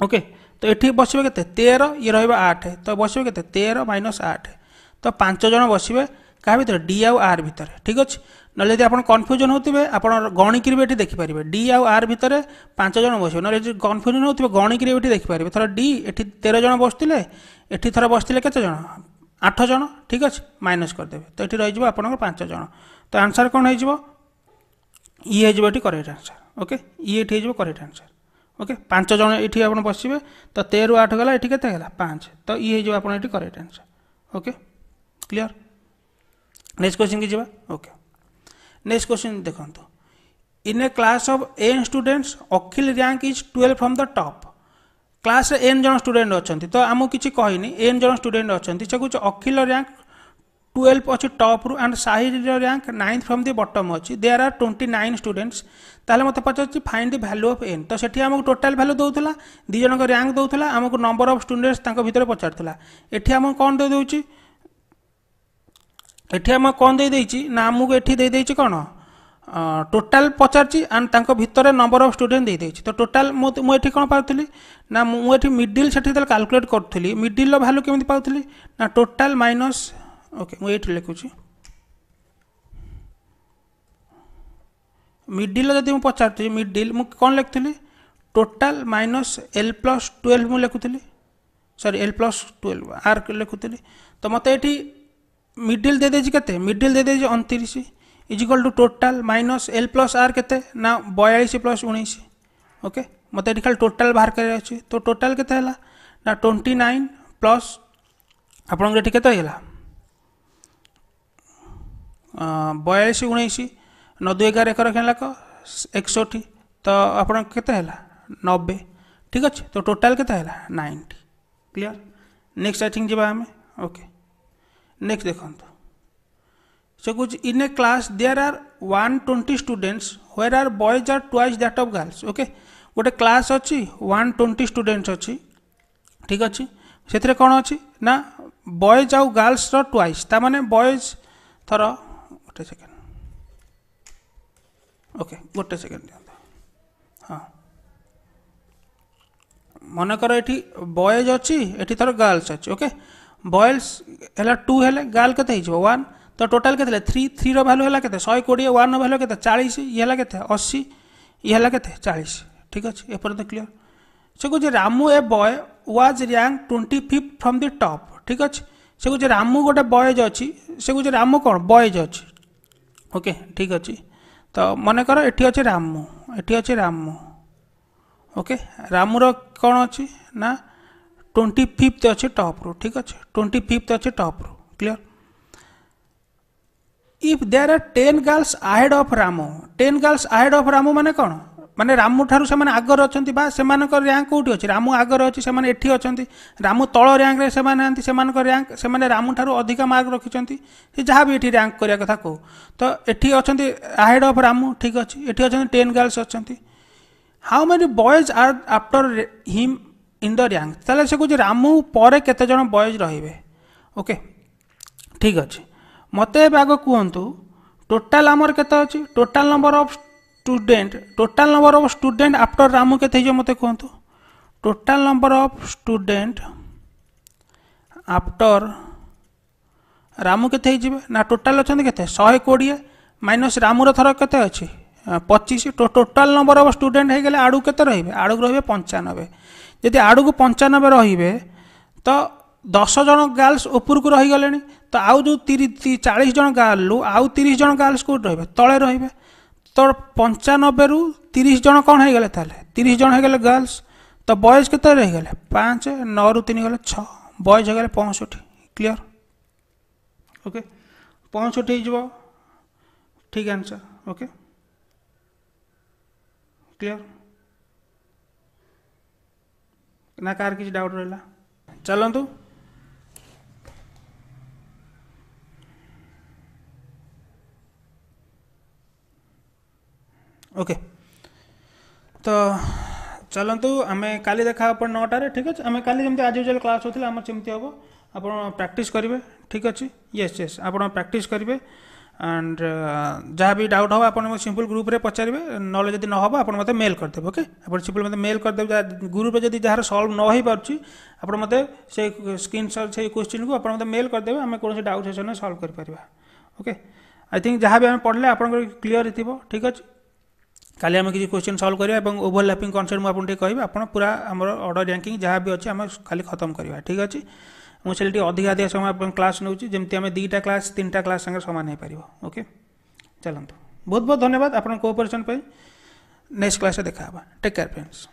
ଓକେ ତ ଏଠି ବସିବେ କେତେ ତେର ଇଏ ରହିବ ଆଠ ତ ବସିବେ କେତେ ତେର ମାଇନସ୍ ଆଠ ତ ପାଞ୍ଚ ଜଣ ବସିବେ କାହା ଭିତରେ ଡି ଆଉ ଆର୍ ଭିତରେ ଠିକ୍ ଅଛି ନହେଲେ ଯଦି ଆପଣ କନଫ୍ୟୁଜନ୍ ହେଉଥିବେ ଆପଣ ଗଣିକିରି ବି ଏଠି ଦେଖିପାରିବେ ଡି ଆଉ ଆର୍ ଭିତରେ ପାଞ୍ଚ ଜଣ ବସିବେ ନହେଲେ ଯଦି କନଫ୍ୟୁଜନ୍ ହେଉଥିବେ ଗଣିକିରି ଏଠି ଦେଖିପାରିବେ ଥର ଡି ଏଠି ତେର ଜଣ ବସିଥିଲେ ଏଠି ଥର ବସିଥିଲେ କେତେ ଜଣ ଆଠ ଜଣ ଠିକ୍ ଅଛି ମାଇନସ୍ କରିଦେବେ ତ ଏଠି ରହିଯିବ ଆପଣଙ୍କର ପାଞ୍ଚ ଜଣ ତ ଆନ୍ସର୍ କ'ଣ ହେଇଯିବ ଇଏ ହେଇଯିବ ଏଠି କରେକ୍ଟ ଆନ୍ସର୍ ଓକେ ଇଏ ଏଠି ହେଇଯିବ କରେକ୍ଟ ଆନ୍ସର୍ ଓକେ ପାଞ୍ଚ ଜଣ ଏଠି ଆପଣ ବସିବେ ତ ତେରରୁ ଆଠ ଗଲା ଏଠି କେତେ ହେଲା ପାଞ୍ଚ ତ ଇଏ ହେଇଯିବ ଆପଣ ଏଠି correct answer okay clear next question की जीवा ओके नेक्स्ट क्वेश्चन देखो in a class of N students Akhil rank is twelve from the top class N जन स्टूडेंट अच्छा तो आम कि कहनी एन जन स्टूडेंट अच्छा से कहते अखिल रैंक ट्वेल्व अच्छे टप्रु and Sahir rank ninth from the bottom अच्छी there are twenty nine students ताल मत पचार find the value of N तो से आमको टोटाल भैल्यू दूसरा दिजन रैंक दूसरा आमको नंबर अफ स्टूडेंट्स भितर पचार ये आम कौन दे दूसरी ଏଠି ଆମ କ'ଣ ଦେଇଦେଇଛି ନା ଆମକୁ ଏଠି ଦେଇଦେଇଛି କ'ଣ ଟୋଟାଲ ପଚାରିଛି ଆଣ୍ଡ ତାଙ୍କ ଭିତରେ ନମ୍ବର ଅଫ୍ ଷ୍ଟୁଡେଣ୍ଟ ଦେଇଦେଇଛି ତ ଟୋଟାଲ ମୁଁ ଏଠି କ'ଣ ପାଉଥିଲି ନା ମୁଁ ଏଠି ମିଡ଼ିଲ୍ ସେଠି ଯେତେବେଳେ କାଲକୁଲେଟ୍ କରୁଥିଲି ମିଡ଼ିଲ୍ର ଭାଲ୍ୟୁ କେମିତି ପାଉଥିଲି ନା ଟୋଟାଲ ମାଇନସ୍ ଓକେ ମୁଁ ଏଇଠି ଲେଖୁଛି ମିଡ଼ିଲ୍ର ଯଦି ମୁଁ ପଚାରୁଥିଲି ମିଡ଼ିଲ୍ ମୁଁ କ'ଣ ଲେଖୁଥିଲି total minus L plus twelve ମୁଁ ଲେଖୁଥିଲି ସରି ଏଲ୍ ପ୍ଲସ୍ ଟୁଏଲ୍ଭ ଆର୍ ଲେଖୁଥିଲି ତ ମୋତେ ଏଠି मिडिल दे देजी के मिडिल दे देजी अणतीस is to total minus L plus R के ना बयालीस प्लस उन्नीस ओके मत ये खाली टोटाल बाहर कर अच्छे तो टोटाल के ट्वेंटी नाइन प्लस ଆପଣଙ୍କର ଏଠି बयालीस ହେଇଗଲା ବୟାଳିଶ एगार एक ଦୁଇ ଏଗାର ଏକର ଖେଳାକ ଏକଷଠି ତ ଆପଣ କେତେ ହେଲା ନବେ ଠିକ୍ ଅଛି ତ ଟୋଟାଲ୍ କେତେ ହେଲା ନାଇଣ୍ଟି କ୍ଲିଅର୍ ନେକ୍ସଟ नेक्स्ट देखो ସେ କହୁଛି in a class there are one twenty students where are boys are twice that of girls okay ଗୋଟେ କ୍ଲାସ୍ ଅଛି ୱାନ୍ ଟ୍ୱେଣ୍ଟି ଷ୍ଟୁଡେଣ୍ଟସ୍ ଅଛି ଠିକ୍ ଅଛି ସେଥିରେ କ'ଣ ଅଛି ନା ବଏଜ୍ ଆଉ ଗାର୍ଲସ୍ର ଟ୍ୱାଇସ୍ ତା ମାନେ ବଏଜ୍ ଥର ଗୋଟେ ସେକେଣ୍ଡ ଓକେ ଗୋଟେ ସେକେଣ୍ଡ ଦିଅନ୍ତୁ ହଁ ମନେକର ଏଠି ବଏଜ୍ ଅଛି ଏଠି ଥର ଗାର୍ଲସ୍ ଅଛି ଓକେ ବଏଲ୍ସ ହେଲା ଟୁ ହେଲେ ଗାର୍ଲ କେତେ ହେଇଯିବ ୱାନ୍ ତ ଟୋଟାଲ୍ କେତେ ହେଲା ଥ୍ରୀ ଥ୍ରୀର ଭ୍ୟାଲୁ ହେଲା କେତେ ଶହେ କୋଡ଼ିଏ ୱାନ୍ର ଭ୍ୟାଲୁ କେତେ ଚାଳିଶ ଇଏ ହେଲା କେତେ ଅଶୀ ଇଏ ହେଲା କେତେ ଚାଳିଶ ଠିକ୍ ଅଛି ଏପର୍ଯ୍ୟନ୍ତ କ୍ଲିଅର୍ ସେ କହୁଛି Ramu a boy was rank twenty fifth from the top ଠିକ୍ ଅଛି ସେ କହୁଛି ରାମୁ ଗୋଟେ ବଏଜ୍ ଅଛି ସେ କହୁଛି ରାମୁ କ'ଣ ବଏଜ୍ ଅଛି ଓକେ ଠିକ୍ ଅଛି ତ ମନେକର ଏଠି ଅଛି ରାମୁ ଏଠି ଅଛି ରାମୁ ଓକେ ରାମୁର କ'ଣ ଅଛି ନା টোয়েন্টি ফিফথ আছে টপ রো ঠিক আছে টোয়েন্টি ফিফথ আছে top row clear if there are ten girls ahead of Ramu ten girls ahead of Ramu মানে কোণ মানে রামু ঠাରୁ ସେମାନେ ଆଗରେ ଅଛନ୍ତି ବା ସେମାନଙ୍କର ର୍ୟାଙ୍କ କେଉଁଠି ଅଛି ରାମୁ ଆଗରେ ଅଛି ସେମାନେ ଏଠି ଅଛନ୍ତି ରାମୁ ତଳ ର୍ୟାଙ୍କରେ ସେମାନେ ନାହାନ୍ତି ସେମାନଙ୍କ ର୍ୟାଙ୍କ ସେମାନେ ରାମୁ ଠାରୁ ଅଧିକା ମାର୍କ ରଖିଛନ୍ତି ସେ ଯାହା ବି ଏଠି ର୍ୟାଙ୍କ କରିବା କଥା କହୁ ତ ଏଠି ଅଛନ୍ତି ଆହେଡ଼ ଅଫ୍ ରାମୁ ଠିକ୍ ଅଛି ଏଠି ଅଛନ୍ତି ଟେନ୍ ଗାର୍ଲସ୍ ଅଛନ୍ତି how many boys are after him ଇନ୍ଦରିଆଙ୍ଗ ତାହେଲେ ସେ କହୁଛି ରାମୁ ପରେ କେତେଜଣ ବଏଜ୍ ରହିବେ ଓକେ ଠିକ୍ ଅଛି ମୋତେ ଏବେ ଆଗ କୁହନ୍ତୁ ଟୋଟାଲ୍ ଆମର କେତେ ଅଛି total number of student total number of student after Ramu କେତେ ହେଇଯିବ ମୋତେ କୁହନ୍ତୁ total number of student after Ramu କେତେ ହେଇଯିବେ ନା ଟୋଟାଲ୍ ଅଛନ୍ତି କେତେ ଶହେ କୋଡ଼ିଏ ମାଇନସ୍ ରାମୁର ଥର କେତେ ଅଛି ପଚିଶ ଟୋଟାଲ୍ ନମ୍ବର ଅଫ୍ ଷ୍ଟୁଡେଣ୍ଟ ହେଇଗଲେ ଆଡ଼ୁ କେତେ ରହିବେ ଆଡ଼କୁ ରହିବେ ପଞ୍ଚାନବେ ଯଦି ଆଡ଼କୁ ପଞ୍ଚାନବେ ରହିବେ ତ ଦଶ ଜଣ ଗାର୍ଲସ୍ ଉପରକୁ ରହିଗଲେଣି ତ ଆଉ ଯେଉଁ ତିରିଶ ଚାଳିଶ ଜଣ ଗାର୍ଲରୁ ଆଉ ତିରିଶ ଜଣ ଗାର୍ଲସ୍ କେଉଁଠି ରହିବେ ତଳେ ରହିବେ ତ ପଞ୍ଚାନବେରୁ ତିରିଶ ଜଣ କ'ଣ ହେଇଗଲେ ତାହେଲେ ତିରିଶ ଜଣ ହେଇଗଲେ ଗାର୍ଲସ୍ ତ ବଏଜ୍ କେତେ ରହିଗଲେ ପାଞ୍ଚ ନଅରୁ ତିନି ଗଲେ ଛଅ ବଏଜ୍ ହେଇଗଲେ ପଞ୍ଚଷଠି କ୍ଲିଅର୍ ଓକେ ପଞ୍ଚଷଠି ହେଇଯିବ ଠିକ୍ ଆନ୍ସର୍ ଓକେ କ୍ଲିଅର୍ ना कार किसी डाउट रहा चलतु ओके तो चलतु आम कल देखा आप नौटे ठीक अच्छे आम कल आज जो क्लास होता है आम चमती आप प्राक्ट करेंगे ठीक अच्छे येस येस आप प्राक्ट करेंगे ଆଣ୍ଡ ଯାହା ବି ଡାଉଟ୍ ହେବ ଆପଣ ମୋତେ ସିମ୍ପୁଲ୍ ଗ୍ରୁପ୍ରେ ପଚାରିବେ ନହେଲେ ଯଦି ନହେବ ଆପଣ ମୋତେ ମେଲ୍ କରିଦେବେ ଓକେ ଆପଣ ସିମ୍ପୁଲ୍ ମୋତେ ମେଲ୍ କରିଦେବେ ଗ୍ରୁପ୍ରେ ଯଦି ଯାହାର ସଲ୍ଭ ନ ହୋଇପାରୁଛି ଆପଣ ମୋତେ ସେ ସ୍କ୍ରିନ୍ ସଟ୍ ସେଇ କ୍ୱେଶ୍ଚିନ୍କୁ ଆପଣ ମୋତେ ମେଲ୍ କରିଦେବେ ଆମେ କୌଣସି ଡାଉଟ୍ ସେସନ୍ରେ ସଲ୍ଭ କରିପାରିବା ଓକେ ଆଇ ଥିଙ୍କ ଯାହା ବି ଆମେ ପଢ଼ିଲେ ଆପଣଙ୍କର କ୍ଲିଅର୍ ହେଇଥିବ ଠିକ୍ ଅଛି কালি আমি কিছু কোশ্চেন সলভ করা এবং ওভরল্যাপিং কনসেপ্ট ମୁଁ ଆପଣ ଟିକେ কবি ଆପଣ ପୁରା ଆମର ଅର୍ଡ଼ର୍ র্যাঙ্কিং ଯାହା ବି ଅଛି ଆମେ ଖାଲି ଖତମ କରିବା ଠିକ୍ ଅଛି मुझे अधिका अधिक समय क्लास नौ जमी दुईटा क्लास तीन टा क्लास सागर सामान हो पार ओके चलो बहुत बहुत धन्यवाद आप कोपरेसन नेक्स्ट क्लास देखा टेक केयर फ्रेंड्स